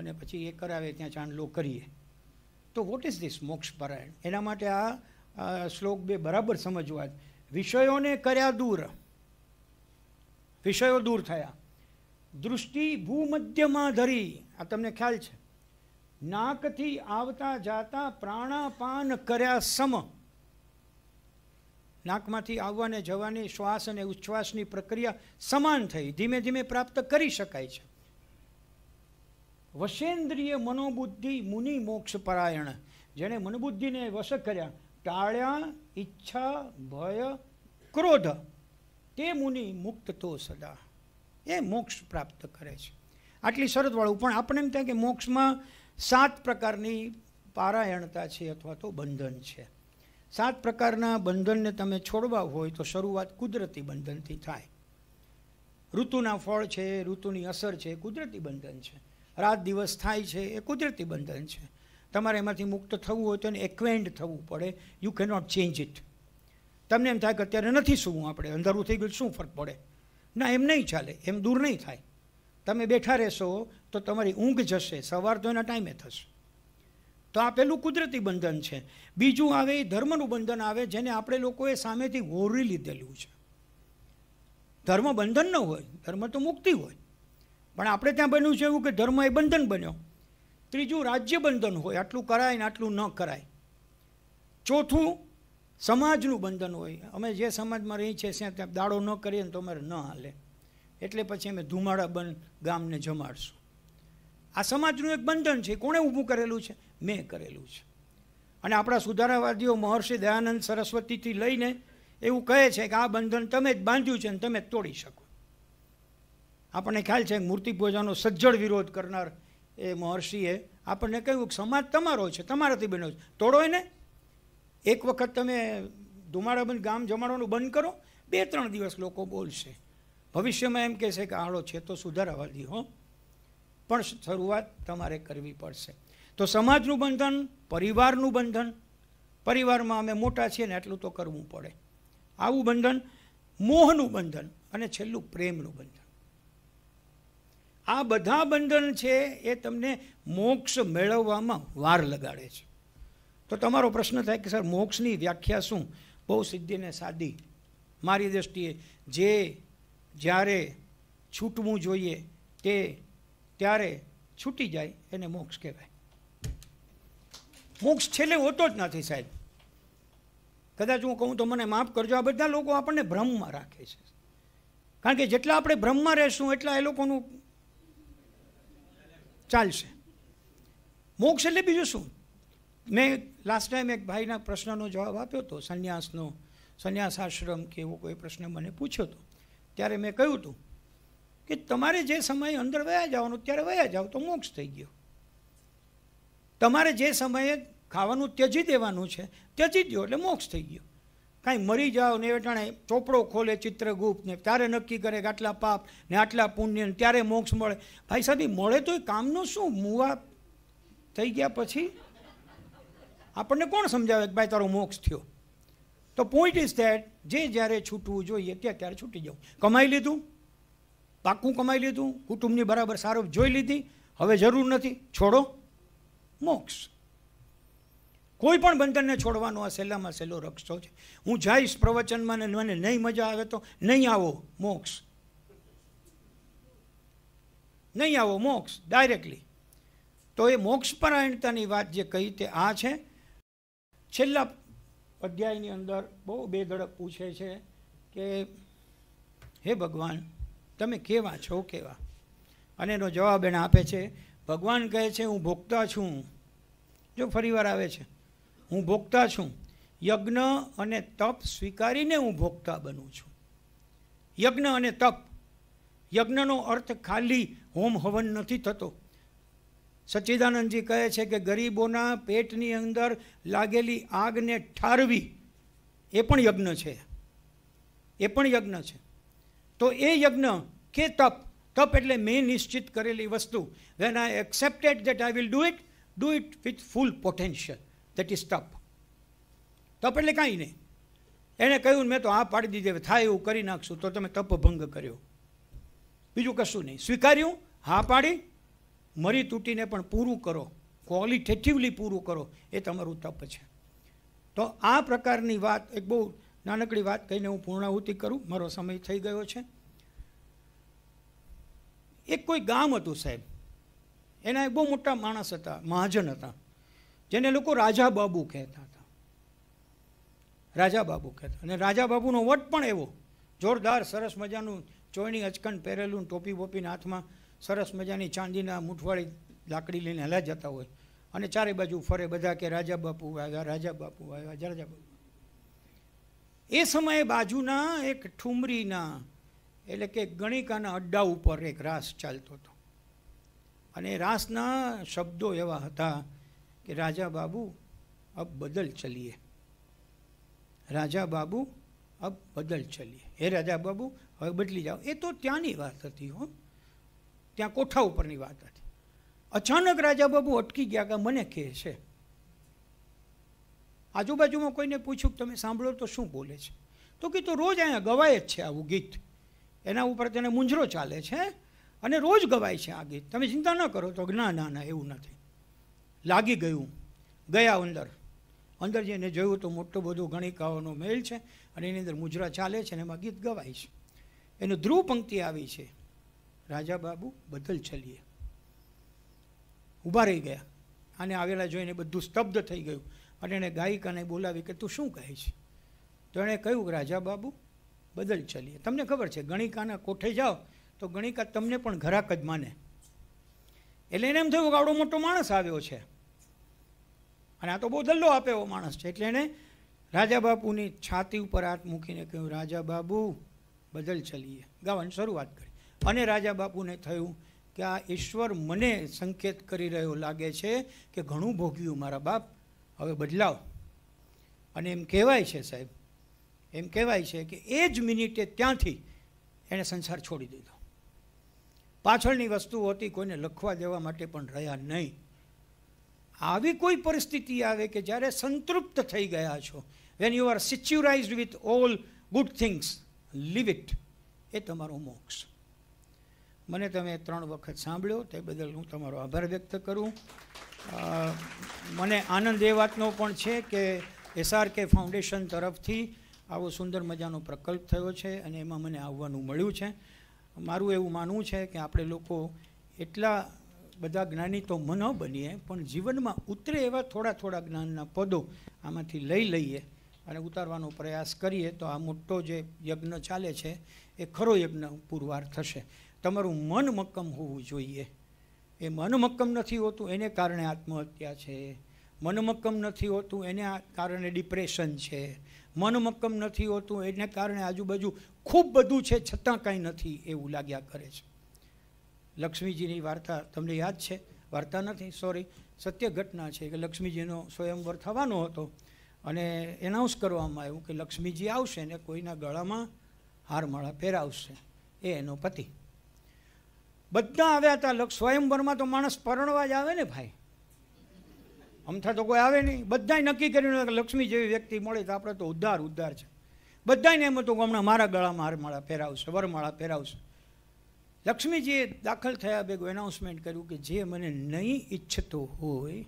અને પછી એ કરાવે ત્યાં ચાંદલો કરીએ તો વોટ ઇઝ ધીસ મોક્ષ પરાયણ એના માટે આ શ્લોક બે બરાબર સમજવા વિષયોને કર્યા દૂર વિષયો દૂર થયા દૃષ્ટિ ભૂમધ્યમાં ધરી આ તમને ખ્યાલ છે નાકથી આવતા જાતા પ્રાણાપાન કર્યા સમ નાકમાંથી આવવાને જવાની શ્વાસ અને ઉચ્છ્વાસની પ્રક્રિયા સમાન થઈ ધીમે ધીમે પ્રાપ્ત કરી શકાય છે વશેન્દ્રિય મનોબુદ્ધિ મુનિ મોક્ષ પરાયણ જેણે મનબુદ્ધિને વશ કર્યા ટાળ્યા ઈચ્છા ભય ક્રોધ તે મુનિ મુક્ત તો સદા એ મોક્ષ પ્રાપ્ત કરે છે આટલી શરતવાળું પણ આપણે એમ થાય કે મોક્ષમાં સાત પ્રકારની પારાયણતા છે અથવા તો બંધન છે સાત પ્રકારના બંધનને તમે છોડવા હોય તો શરૂઆત કુદરતી બંધનથી થાય ઋતુના ફળ છે ઋતુની અસર છે કુદરતી બંધન છે રાત દિવસ થાય છે એ કુદરતી બંધન છે તમારે એમાંથી મુક્ત થવું હોય તો એને એક્વેન્ડ થવું પડે યુ કેનોટ ચેન્જ ઇટ તમને એમ થાય કે અત્યારે નથી સૂવું આપણે અંધારું થઈ ગયું શું ફરક પડે ના એમ નહીં ચાલે એમ દૂર નહીં થાય તમે બેઠા રહેશો તો તમારી ઊંઘ જશે સવાર તો એના ટાઈમે થશે તો આ પેલું કુદરતી બંધન છે બીજું આવે એ ધર્મનું બંધન આવે જેને આપણે લોકોએ સામેથી ઓરી લીધેલું છે ધર્મ બંધન ન હોય ધર્મ તો મુક્તિ હોય પણ આપણે ત્યાં બન્યું છે એવું કે ધર્મ એ બંધન બન્યો ત્રીજું રાજ્ય બંધન હોય આટલું કરાય ને આટલું ન કરાય ચોથું સમાજનું બંધન હોય અમે જે સમાજમાં રહી છે ત્યાં ત્યાં દાડો ન કરીએ ને તો અમારે ન હાલે એટલે પછી અમે ધુમાડા બંધ ગામને જમાડશું આ સમાજનું એક બંધન છે કોણે ઊભું કરેલું છે મેં કરેલું છે અને આપણા સુધારાવાદીઓ મહર્ષિ દયાનંદ સરસ્વતીથી લઈને એવું કહે છે કે આ બંધન તમે જ બાંધ્યું છે ને તમે જ તોડી શકો આપણને ખ્યાલ છે મૂર્તિ પૂજાનો સજ્જડ વિરોધ કરનાર એ મહર્ષિએ આપણને કહ્યું કે સમાજ તમારો છે તમારાથી બન્યો છે તોડો એને એક વખત તમે ધુમાડાબંધ ગામ જમાડવાનું બંધ કરો બે ત્રણ દિવસ લોકો બોલશે ભવિષ્યમાં એમ કહેશે કે આળો છે તો સુધારાવા હો પણ શરૂઆત તમારે કરવી પડશે તો સમાજનું બંધન પરિવારનું બંધન પરિવારમાં અમે મોટા છીએ ને એટલું તો કરવું પડે આવું બંધન મોહનું બંધન અને છેલ્લું પ્રેમનું બંધન આ બધા બંધન છે એ તમને મોક્ષ મેળવવામાં વાર લગાડે છે તો તમારો પ્રશ્ન થાય કે સર મોક્ષની વ્યાખ્યા શું બહુ સિદ્ધિને સાદી મારી દૃષ્ટિએ જે જ્યારે છૂટવું જોઈએ તે ત્યારે છૂટી જાય એને મોક્ષ કહેવાય મોક્ષ છેલ્લે હોતો જ નથી સાહેબ કદાચ હું કહું તો મને માફ કરજો આ બધા લોકો આપણને ભ્રમમાં રાખે છે કારણ કે જેટલા આપણે ભ્રમમાં રહેશું એટલા એ લોકોનું ચાલશે મોક્ષ એટલે બીજું શું મેં લાસ્ટ ટાઈમ એક ભાઈના પ્રશ્નનો જવાબ આપ્યો હતો સંન્યાસનો સંન્યાસ આશ્રમ કે એવો કોઈ પ્રશ્ન મને પૂછ્યો હતો ત્યારે મેં કહ્યું હતું કે તમારે જે સમયે અંદર વયા જવાનું ત્યારે વયા જાઓ તો મોક્ષ થઈ ગયો તમારે જે સમયે ખાવાનું ત્યજી દેવાનું છે ત્યજી દો એટલે મોક્ષ થઈ ગયો કાંઈ મરી જાઓ ને એટાણે ચોપડો ખોલે ચિત્રગુપ્ત ને ત્યારે નક્કી કરે કે આટલા પાપ ને આટલા પુણ્ય ત્યારે મોક્ષ મળે ભાઈ સાહેબ મળે તો એ કામનું શું મુવા થઈ ગયા પછી આપણને કોણ સમજાવે કે ભાઈ તારો મોક્ષ થયો તો પોઈન્ટ ઇઝ ધેટ જે જ્યારે છૂટવું જોઈએ ત્યાં ત્યારે છૂટી જવું કમાઈ લીધું પાકું કમાઈ લીધું કુટુંબની બરાબર સારું જોઈ લીધી હવે જરૂર નથી છોડો મોક્ષ કોઈ પણ બંધનને છોડવાનો આ સહેલામાં સહેલો રક્ષો છે હું જઈશ પ્રવચનમાં ને મને નહીં મજા આવે તો નહીં આવો મોક્ષ નહીં આવો મોક્ષ ડાયરેક્ટલી તો એ મોક્ષ પરાયણતાની વાત જે કહી તે આ છે છેલ્લા અધ્યાયની અંદર બહુ બેધડક પૂછે છે કે હે ભગવાન તમે કેવા છો કેવા અને એનો જવાબ એણે આપે છે ભગવાન કહે છે હું ભોગતા છું જો ફરીવાર આવે છે હું ભોગતા છું યજ્ઞ અને તપ સ્વીકારીને હું ભોગતા બનું છું યજ્ઞ અને તપ યજ્ઞનો અર્થ ખાલી હોમ હવન નથી થતો સચ્ચિદાનંદજી કહે છે કે ગરીબોના પેટની અંદર લાગેલી આગને ઠારવી એ પણ યજ્ઞ છે એ પણ યજ્ઞ છે તો એ યજ્ઞ કે તપ તપ એટલે મેં નિશ્ચિત કરેલી વસ્તુ when I accepted that I will do it do it with full potential that is તપ તપ એટલે કાંઈ નહીં એણે કહ્યું મેં તો આ પાડી દીધી થાય એવું કરી નાખશું તો તમે તપ ભંગ કર્યો બીજું કશું નહીં સ્વીકાર્યું હા પાડી મરી તૂટીને પણ પૂરું કરો ક્વોલિટેટિવલી પૂરું કરો એ તમારું તપ છે તો આ પ્રકારની વાત એક બહુ નાનકડી વાત કહીને હું પૂર્ણાહુતિ કરું મારો સમય થઈ ગયો છે એક કોઈ ગામ હતું સાહેબ એના એક બહુ મોટા માણસ હતા મહાજન હતા જેને લોકો રાજા બાબુ કહેતા હતા રાજા બાબુ કહેતા અને રાજા બાબુનો વટ પણ એવો જોરદાર સરસ મજાનું ચોયણી અચકન પહેરેલું ટોપી બોપીને હાથમાં સરસ મજાની ચાંદીના મૂઠવાળી લાકડી લઈને હલા જતા હોય અને ચારે બાજુ ફરે બધા કે રાજા બાપુ આવ્યા રાજા બાપુ આવ્યા રાજા બાપુ એ સમયે બાજુના એક ઠુમરીના એટલે કે ગણિકાના અડ્ડા ઉપર એક રાસ ચાલતો હતો અને રાસના શબ્દો એવા હતા કે રાજા બાબુ અબ બદલ ચલીએ રાજા બાબુ અબ બદલ ચલીએ હે રાજા બાબુ હવે બદલી જાઓ એ તો ત્યાંની વાત હતી હો ત્યાં કોઠા ઉપરની વાત હતી અચાનક રાજા બાબુ અટકી ગયા કે મને કહે છે આજુબાજુમાં કોઈને પૂછ્યું કે તમે સાંભળો તો શું બોલે છે તો કીધું રોજ અહીંયા ગવાય જ છે આવું ગીત એના ઉપર તેને મુંજરો ચાલે છે અને રોજ ગવાય છે આ ગીત તમે ચિંતા ન કરો તો ના ના ના એવું નથી લાગી ગયું ગયા અંદર અંદર જઈને જોયું તો મોટો બધો ગણિકાઓનો મેળ છે અને એની અંદર મુજરા ચાલે છે અને એમાં ગીત ગવાય છે એનું ધ્રુવ પંક્તિ આવી છે રાજા બાબુ બદલ ચલીએ ઊભા રહી ગયા આને આવેલા જોઈને બધું સ્તબ્ધ થઈ ગયું અને એણે ગાયિકાને બોલાવી કે તું શું કહે છે તો એણે કહ્યું કે રાજા બાબુ બદલ ચલીએ તમને ખબર છે ગણિકાના કોઠે જાઓ તો ગણિકા તમને પણ ઘરાક જ માને એટલે એને એમ થયું કે આવડો મોટો માણસ આવ્યો છે અને આ તો બહુ દલ્લો આપે એવો માણસ છે એટલે એણે રાજા બાપુની છાતી ઉપર હાથ મૂકીને કહ્યું રાજા બાબુ બદલ ચલીએ ગાવાની શરૂઆત કરી અને રાજા બાપુને થયું કે આ ઈશ્વર મને સંકેત કરી રહ્યો લાગે છે કે ઘણું ભોગ્યું મારા બાપ હવે બદલાવ અને એમ કહેવાય છે સાહેબ એમ કહેવાય છે કે એ જ મિનિટે ત્યાંથી એણે સંસાર છોડી દીધો પાછળની વસ્તુ હતી કોઈને લખવા દેવા માટે પણ રહ્યા નહીં આવી કોઈ પરિસ્થિતિ આવે કે જ્યારે સંતૃપ્ત થઈ ગયા છો when you are saturise with all good things leave it એ તમારો મોક્ષ મને તમે ત્રણ વખત સાંભળ્યો તે બદલ હું તમારો આભાર વ્યક્ત કરું મને આનંદ એ વાતનો પણ છે કે એસઆરકે ફાઉન્ડેશન તરફથી આવો સુંદર મજાનો પ્રકલ્પ થયો છે અને એમાં મને આવવાનું મળ્યું છે મારું એવું માનવું છે કે આપણે લોકો એટલા બધા જ્ઞાની તો મન બનીએ પણ જીવનમાં ઉતરે એવા થોડા થોડા જ્ઞાનના પદો આમાંથી લઈ લઈએ અને ઉતારવાનો પ્રયાસ કરીએ તો આ મોટો જે યજ્ઞ ચાલે છે એ ખરો યજ્ઞ પુરવાર થશે તમારું મન મક્કમ હોવું જોઈએ એ મન મક્કમ નથી હોતું એને કારણે આત્મહત્યા છે મન મક્કમ નથી હોતું એને કારણે ડિપ્રેશન છે મન મક્કમ નથી હોતું એને કારણે આજુબાજુ ખૂબ બધું છે છતાં કાંઈ નથી એવું લાગ્યા કરે છે લક્ષ્મીજીની વાર્તા તમને યાદ છે વાર્તા નથી સોરી સત્ય ઘટના છે કે લક્ષ્મીજીનો સ્વયંવર થવાનો હતો અને એનાઉન્સ કરવામાં આવ્યું કે લક્ષ્મીજી આવશે ને કોઈના ગળામાં હારમાળા પહેરાવશે એ એનો પતિ બધા આવ્યા હતા લક્ષ સ્વયંવરમાં તો માણસ પરણવા જ આવે ને ભાઈ અમથા તો કોઈ આવે નહીં બધાએ નક્કી કર્યું કે લક્ષ્મી જેવી વ્યક્તિ મળે તો આપણે તો ઉદ્ધાર ઉદ્ધાર છે બધાને એમ હતું કે હમણાં મારા ગળામાં હારમાળા પહેરાવશે વરમાળા પહેરાવશે લક્ષ્મીજીએ દાખલ થયા ભેગું એનાઉન્સમેન્ટ કર્યું કે જે મને નહીં ઈચ્છતો હોય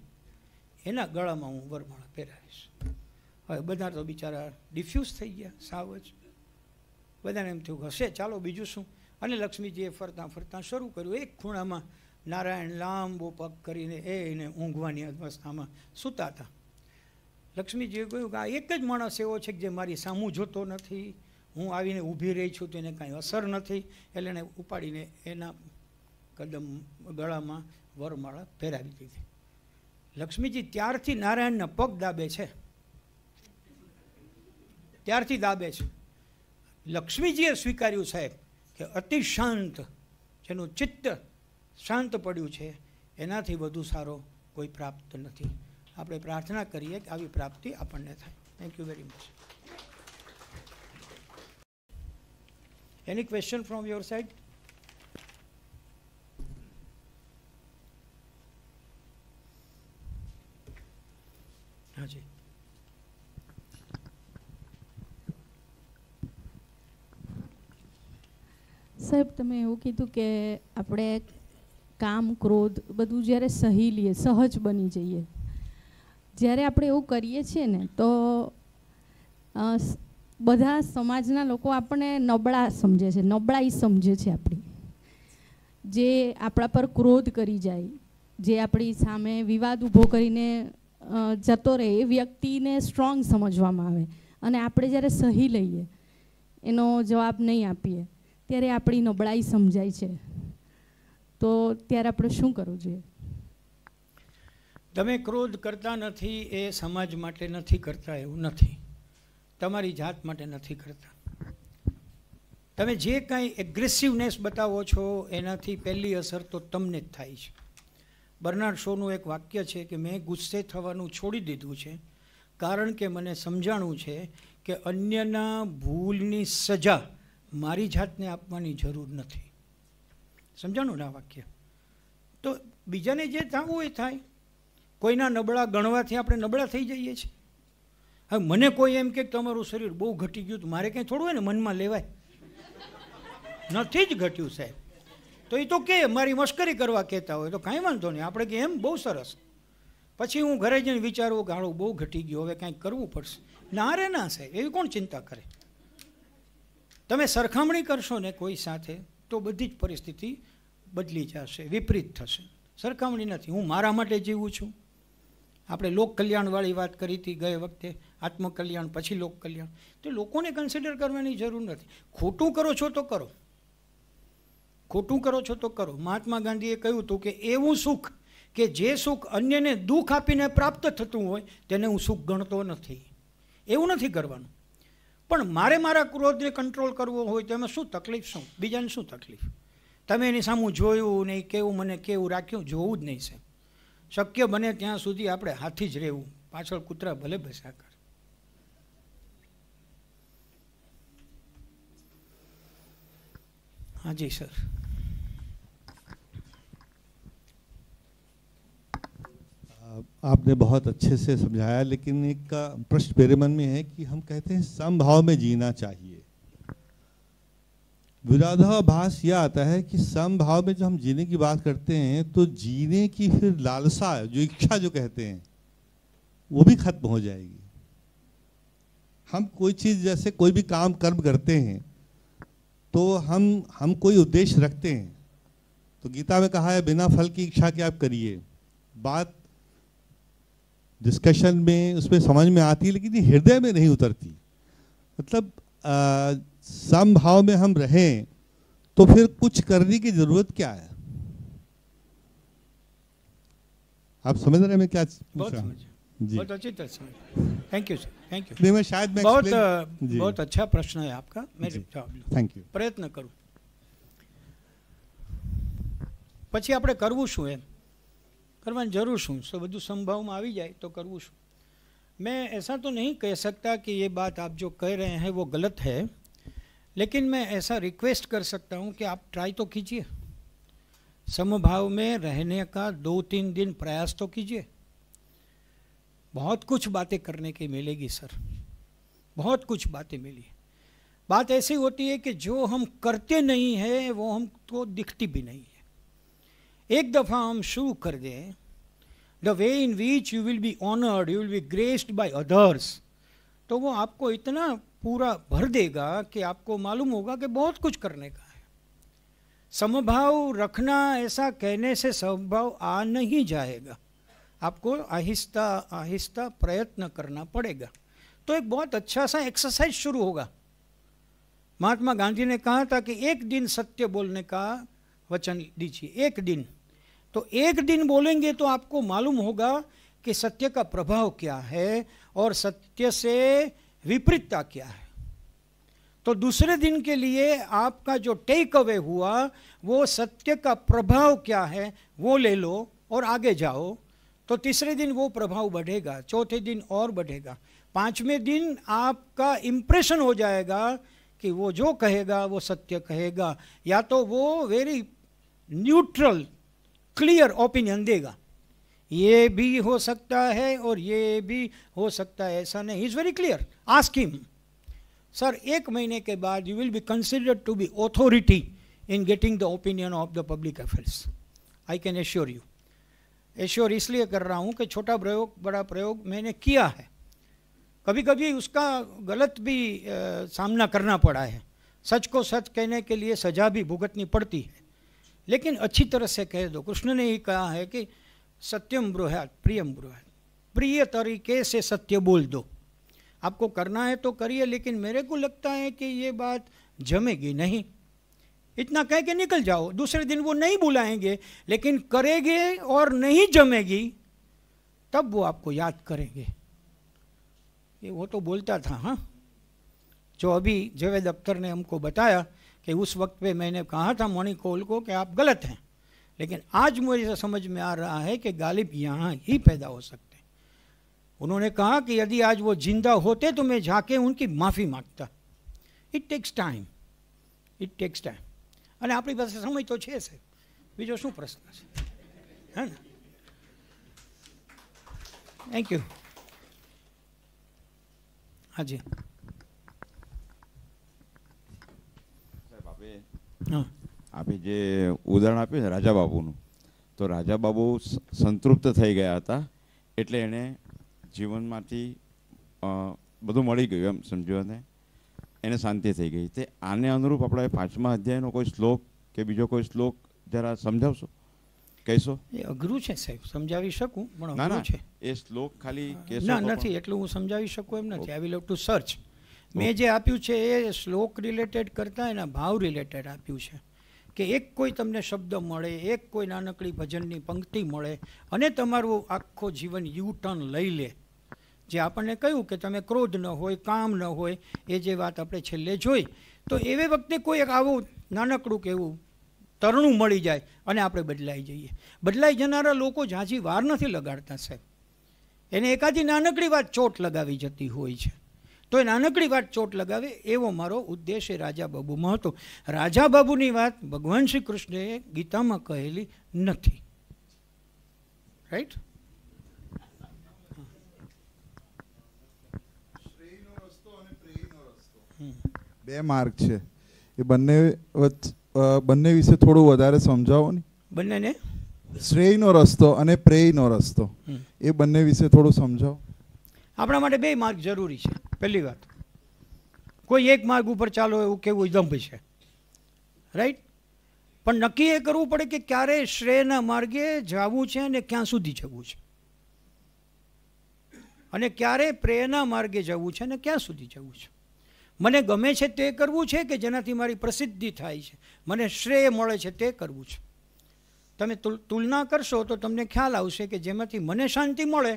એના ગળામાં હું વરમાળા પહેરાવીશ હવે બધા તો બિચારા ડિફ્યુઝ થઈ ગયા સાવ જ બધાને એમ થયું હશે ચાલો બીજું શું અને લક્ષ્મીજીએ ફરતાં ફરતાં શરૂ કર્યું એક ખૂણામાં નારાયણ લાંબો પગ કરીને એને ઊંઘવાની અવસ્થામાં સૂતા હતા લક્ષ્મીજીએ કહ્યું કે આ એક જ માણસ એવો છે કે જે મારી સામું જોતો નથી હું આવીને ઊભી રહી છું તો એને કાંઈ અસર નથી એટલે એને ઉપાડીને એના કદમ ગળામાં વરમાળા ફેરાવી દીધી લક્ષ્મીજી ત્યારથી નારાયણના પગ દાબે છે ત્યારથી દાબે છે લક્ષ્મીજીએ સ્વીકાર્યું સાહેબ કે અતિ શાંત જેનું ચિત્ત શાંત પડ્યું છે એનાથી વધુ સારો કોઈ પ્રાપ્ત નથી આપણે પ્રાર્થના કરીએ કે આવી પ્રાપ્તિ આપણને થાય thank you very much any question from your side હાજી સાહેબ તમે એવું કીધું કે આપણે કામ ક્રોધ બધું જ્યારે સહી લઈએ સહજ બની જઈએ જ્યારે આપણે એવું કરીએ છીએ ને તો બધા સમાજના લોકો આપણને નબળા સમજે છે નબળાઈ સમજે છે આપણી જે આપણા પર ક્રોધ કરી જાય જે આપણી સામે વિવાદ ઊભો કરીને જતો રહે એ વ્યક્તિને સ્ટ્રોંગ સમજવામાં આવે અને આપણે જ્યારે સહી લઈએ એનો જવાબ નહીં આપીએ ત્યારે આપણી નબળાઈ સમજાય છે તો ત્યારે આપણે શું કરવું જોઈએ તમે ક્રોધ કરતા નથી એ સમાજ માટે નથી કરતા એવું નથી તમારી જાત માટે નથી કરતા તમે જે કાંઈ એગ્રેસિવનેસ બતાવો છો એનાથી પહેલી અસર તો તમને જ થાય છે બર્નાર્ડ શોનું એક વાક્ય છે કે મેં ગુસ્સે થવાનું છોડી દીધું છે કારણ કે મને સમજાણું છે કે અન્યના ભૂલની સજા મારી જાતને આપવાની જરૂર નથી સમજાણું ને આ વાક્ય તો બીજાને જે થવું એ થાય કોઈના નબળા ગણવાથી આપણે નબળા થઈ જઈએ છીએ હવે મને કોઈ એમ કે તમારું શરીર બહુ ઘટી ગયું તો મારે કંઈ થોડું હોય ને મનમાં લેવાય નથી જ ઘટ્યું સાહેબ તો એ તો કે મારી મશ્કરી કરવા કહેતા હોય તો કાંઈ વાંધો નહીં આપણે કે એમ બહુ સરસ પછી હું ઘરે જઈને વિચારું ગાળો બહુ ઘટી ગયો હવે કાંઈક કરવું પડશે ના રે ના સાહેબ એવી કોણ ચિંતા કરે તમે સરખામણી કરશો ને કોઈ સાથે તો બધી જ પરિસ્થિતિ બદલી જશે વિપરીત થશે સરખામણી નથી હું મારા માટે જીવું છું આપણે લોક કલ્યાણવાળી વાત કરી હતી ગયે વખતે આત્મકલ્યાણ પછી લોકકલ્યાણ તો લોકોને કન્સિડર કરવાની જરૂર નથી ખોટું કરો છો તો કરો ખોટું કરો છો તો કરો મહાત્મા ગાંધીએ કહ્યું હતું કે એવું સુખ કે જે સુખ અન્યને દુઃખ આપીને પ્રાપ્ત થતું હોય તેને હું સુખ ગણતો નથી એવું નથી કરવાનું પણ મારે મારા ક્રોધને કંટ્રોલ કરવો હોય તો એમાં શું તકલીફ શું બીજાને શું તકલીફ તમે એની સામું જોયું નહીં કેવું મને કેવું રાખ્યું જોવું જ નહીં છે શક્ય બને ત્યાં સુધી આપણે હાથી જ રહેવું પાછળ કૂતરા ભલે ભસ્યા કરે હાજી સર आपने बहुत अच्छे से समझाया लेकिन एक का प्रश्न मेरे मन में है कि हम कहते हैं समभाव में जीना चाहिए विरोधाभास यह आता है कि समभाव में जो हम जीने की बात करते हैं तो जीने की फिर लालसा जो इच्छा जो कहते हैं वो भी खत्म हो जाएगी हम कोई चीज़ जैसे कोई भी काम कर्म करते हैं तो हम हम कोई उद्देश्य रखते हैं तो गीता में कहा है बिना फल की इच्छा के आप करिए बात डिस्कशन में उसमें समझ में आती है लेकिन हृदय में नहीं उतरती मतलब सम भाव में हम रहें तो फिर कुछ करने की ज़रूरत क्या है आप समझ रहे हैं मैं क्या बहुत जी बहुत अच्छी तरह thank you sir thank you मैं शायद मैं बहुत बहुत अच्छा प्रश्न है आपका मैं थैंक यू प्रयत्न करूँ पी आप करव शू एम जरूर જરૂર सो बधु संभव में आ जाए तो करव શું मैं ऐसा तो नहीं कह सकता कि ये बात आप जो कह रहे हैं वो गलत है लेकिन मैं ऐसा रिक्वेस्ट कर सकता हूँ कि आप ट्राई तो कीजिए समभाव में रहने का दो तीन दिन प्रयास तो कीजिए बहुत कुछ बातें करने की मिलेगी सर बहुत कुछ बातें मिली बात ऐसी होती है कि जो हम करते नहीं हैं वो हमको तो दिखती भी नहीं एक दफ़ा हम शुरू कर दें the way in which you will be honoured you will be graced by others तो वो आपको इतना पूरा भर देगा कि आपको मालूम होगा कि बहुत कुछ करने का है समभाव रखना ऐसा कहने से समभाव आ नहीं जाएगा आपको आहिस्ता आहिस्ता प्रयत्न करना पड़ेगा तो एक बहुत अच्छा सा एक्सरसाइज शुरू होगा महात्मा गांधी ने कहा था कि एक दिन सत्य बोलने का वचन दीजिए एक दिन तो एक दिन बोलेंगे तो आपको मालूम होगा कि सत्य का प्रभाव क्या है और सत्य से विपरीतता क्या है तो दूसरे दिन के लिए आपका जो टेक अवे हुआ वो सत्य का प्रभाव क्या है वो ले लो और आगे जाओ तो तीसरे दिन वो प्रभाव बढ़ेगा चौथे दिन और बढ़ेगा पांचवें दिन आपका इम्प्रेशन हो जाएगा कि वो जो कहेगा वो सत्य कहेगा या तो वो वेरी न्यूट्रल क्लियर ओपिनियन देगा ये भी हो सकता है और ये भी हो सकता है ऐसा नहीं is very clear ask him sir एक महीने के बाद you will be considered to be authority in getting the opinion of the public affairs I can assure you assure इसलिए कर रहा हूँ कि छोटा प्रयोग बड़ा प्रयोग मैंने किया है कभी कभी उसका गलत भी आ, सामना करना पड़ा है सच को सच कहने के लिए सजा भी भुगतनी पड़ती है लेकिन अच्छी तरह से कह दो कृष्ण ने ही कहा है कि सत्यम बृहत प्रियम बृहत प्रिय तरीके से सत्य बोल दो आपको करना है तो करिए लेकिन मेरे को लगता है कि ये बात जमेगी नहीं इतना कह के निकल जाओ दूसरे दिन वो नहीं बुलाएंगे लेकिन करेंगे और नहीं जमेगी तब वो आपको याद करेंगे ये वो तो बोलता था हाँ जो अभी जवेद अख्तर ने हमको बताया कि उस वक्त पे मैंने कहा था मोनी कोल को कि आप गलत हैं लेकिन आज मुझे समझ में आ रहा है कि गालिब यहाँ ही पैदा हो सकते हैं उन्होंने कहा कि यदि आज वो जिंदा होते तो मैं जाके उनकी माफ़ी मांगता it takes time it takes time अरे अपनी पास समझ तो छे से बीजो शू प्रश्न है थैंक यू हाँ जी આપે જે ઉદાહરણ આપ્યું ને રાજા બાબુનું તો રાજા બાબુ સંતૃપ્ત થઈ ગયા હતા એટલે એણે જીવનમાંથી બધું મળી ગયું એમ સમજો ને એને શાંતિ થઈ ગઈ તે આને અનુરૂપ આપણે પાંચમા અધ્યાયનો કોઈ શ્લોક કે બીજો કોઈ શ્લોક જરા સમજાવશો કહેશો એ અઘરું છે સાહેબ સમજાવી શકું પણ અઘરું છે એ શ્લોક ખાલી ના નથી એટલું હું સમજાવી શકું એમ નથી I will have to search મેં જે આપ્યું છે એ શ્લોક રિલેટેડ કરતાં એના ભાવ રિલેટેડ આપ્યું છે કે એક કોઈ તમને શબ્દ મળે એક કોઈ નાનકડી ભજનની પંક્તિ મળે અને તમારું આખો જીવન યુ ટર્ન લઈ લે જે આપણને કહ્યું કે તમે ક્રોધ ન હોય કામ ન હોય એ જે વાત આપણે છેલ્લે જોઈ તો એવે વખતે કોઈ એક આવું નાનકડું કેવું તરણું મળી જાય અને આપણે બદલાઈ જઈએ બદલાઈ જનારા લોકો ઝાંઝી વાર નથી લગાડતા સાહેબ એને એકાદી નાનકડી વાત ચોટ લગાવી જતી હોય છે તો એ નાનકડી વાત ચોટ લગાવે એવો મારો ઉદ્દેશ એ રાજા બાબુમાં હતો રાજા બાબુની વાત ભગવાન શ્રી કૃષ્ણએ ગીતામાં કહેલી નથી રાઈટ બે માર્ગ છે એ બંને બંને વિશે થોડું વધારે સમજાવો ને બંનેને શ્રેયનો રસ્તો અને પ્રેયનો રસ્તો એ બંને વિશે થોડું સમજાવો આપણા માટે બે માર્ગ જરૂરી છે પહેલી વાત કોઈ એક માર્ગ ઉપર ચાલો એવું કેવું દંભ છે રાઈટ પણ નક્કી એ કરવું પડે કે ક્યારે શ્રેયના માર્ગે જવું છે અને ક્યાં સુધી જવું છે અને ક્યારે પ્રેયના માર્ગે જવું છે અને ક્યાં સુધી જવું છે મને ગમે છે તે કરવું છે કે જેનાથી મારી પ્રસિદ્ધિ થાય છે મને શ્રેય મળે છે તે કરવું છે તમે તુલના કરશો તો તમને ખ્યાલ આવશે કે જેમાંથી મને શાંતિ મળે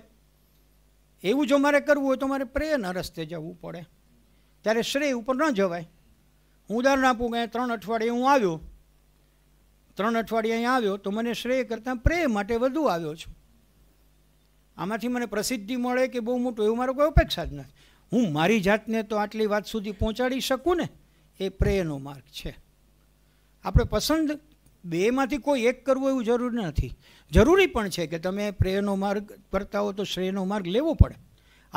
એવું જો મારે કરવું હોય તો મારે પ્રેયના રસ્તે જવું પડે ત્યારે શ્રેય ઉપર ન જવાય હું ઉદાહરણ આપું કે ત્રણ અઠવાડિયે હું આવ્યો ત્રણ અઠવાડિયે અહીંયા આવ્યો તો મને શ્રેય કરતાં પ્રેય માટે વધુ આવ્યો છું આમાંથી મને પ્રસિદ્ધિ મળે કે બહુ મોટું એવું મારો કોઈ અપેક્ષા જ નથી હું મારી જાતને તો આટલી વાત સુધી પહોંચાડી શકું ને એ પ્રેયનો માર્ગ છે આપણે પસંદ બેમાંથી કોઈ એક કરવો એવું જરૂરી નથી જરૂરી પણ છે કે તમે પ્રેયનો માર્ગ કરતા હો તો શ્રેયનો માર્ગ લેવો પડે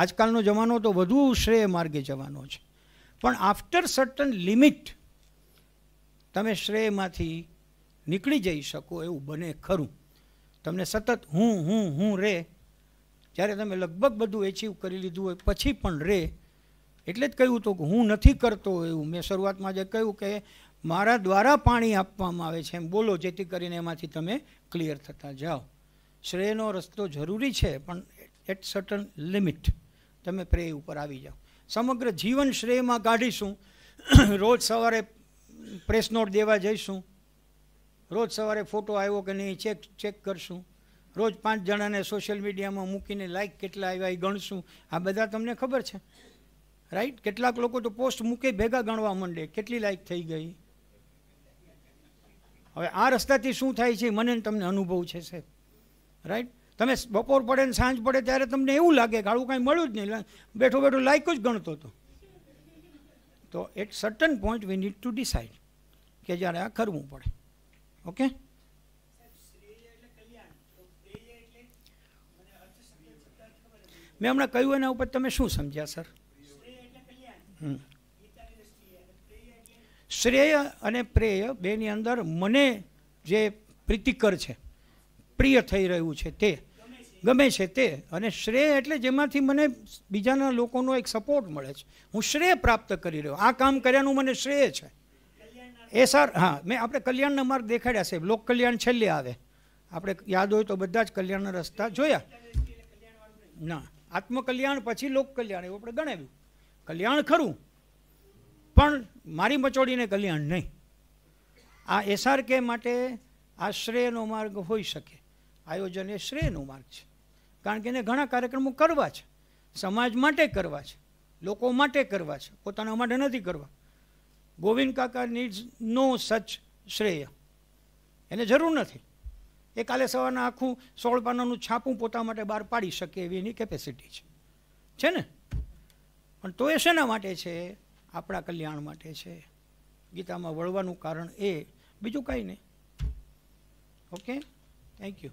આજકાલનો જમાનો તો વધુ શ્રેય માર્ગે જવાનો છે પણ આફ્ટર સર્ટન લિમિટ તમે શ્રેયમાંથી નીકળી જઈ શકો એવું બને ખરું તમને સતત હું હું હું રે જ્યારે તમે લગભગ બધું એચિવ કરી લીધું હોય પછી પણ રે એટલે જ કહ્યું હતું કે હું નથી કરતો એવું મેં શરૂઆતમાં જે કહ્યું કે મારા દ્વારા પાણી આપવામાં આવે છે એમ બોલો જેથી કરીને એમાંથી તમે ક્લિયર થતા જાઓ શ્રેયનો રસ્તો જરૂરી છે પણ એટ સર્ટન લિમિટ તમે પ્રેય ઉપર આવી જાઓ સમગ્ર જીવન શ્રેયમાં કાઢીશું (clears throat) રોજ સવારે પ્રેસ નોટ દેવા જઈશું રોજ સવારે ફોટો આવ્યો કે નહીં ચેક ચેક કરશું રોજ પાંચ જણાને સોશિયલ મીડિયામાં મૂકીને લાઇક કેટલા આવ્યા એ ગણશું આ બધા તમને ખબર છે રાઈટ કેટલાક લોકો તો પોસ્ટ મૂકે ભેગા ગણવા માંડે કેટલી લાઇક થઈ ગઈ હવે આ રસ્તાથી શું થાય છે મને તમને અનુભવ છે સાહેબ રાઈટ તમે બપોર પડે ને સાંજ પડે ત્યારે તમને એવું લાગે કે આવું કાંઈ મળ્યું જ નહીં બેઠો બેઠો લાયક જ ગણતો હતો તો at certain point we need to decide કે જ્યારે આ કરવું પડે ઓકે મેં હમણાં કહ્યું એના ઉપર તમે શું સમજ્યા સર હમ શ્રેય અને પ્રેય બેની અંદર મને જે પ્રીતિકર છે પ્રિય થઈ રહ્યું છે તે ગમે છે તે અને શ્રેય એટલે જેમાંથી મને બીજાના લોકોનો એક સપોર્ટ મળે છે હું શ્રેય પ્રાપ્ત કરી રહ્યો આ કામ કર્યાનું મને શ્રેય છે એ સર હા મેં આપણે કલ્યાણના માર્ગ દેખાડ્યા છે લોક કલ્યાણ છેલ્લે આવે આપણે યાદ હોય તો બધા જ કલ્યાણના રસ્તા જોયા ના આત્મકલ્યાણ પછી લોક કલ્યાણ એવું આપણે ગણાવ્યું કલ્યાણ ખરું પણ મારી મચોડીને કલ્યાણ નહીં આ એસઆર કે માટે આ શ્રેયનો માર્ગ હોઈ શકે આયોજન એ શ્રેયનો માર્ગ છે કારણ કે એને ઘણા કાર્યક્રમો કરવા છે સમાજ માટે કરવા છે લોકો માટે કરવા છે પોતાના માટે નથી કરવા ગોવિંદ કાકા નીડ્સ નો સચ શ્રેય એને જરૂર નથી એ કાલે સવારના આખું સોળ પાનાનું છાપું પોતા માટે બહાર પાડી શકે એવી એની કેપેસિટી છે છે ને પણ તો એ શેના માટે છે આપણા કલ્યાણ માટે છે ગીતામાં વળવાનું કારણ એ બીજું કાંઈ નહીં ઓકે થેન્ક યુ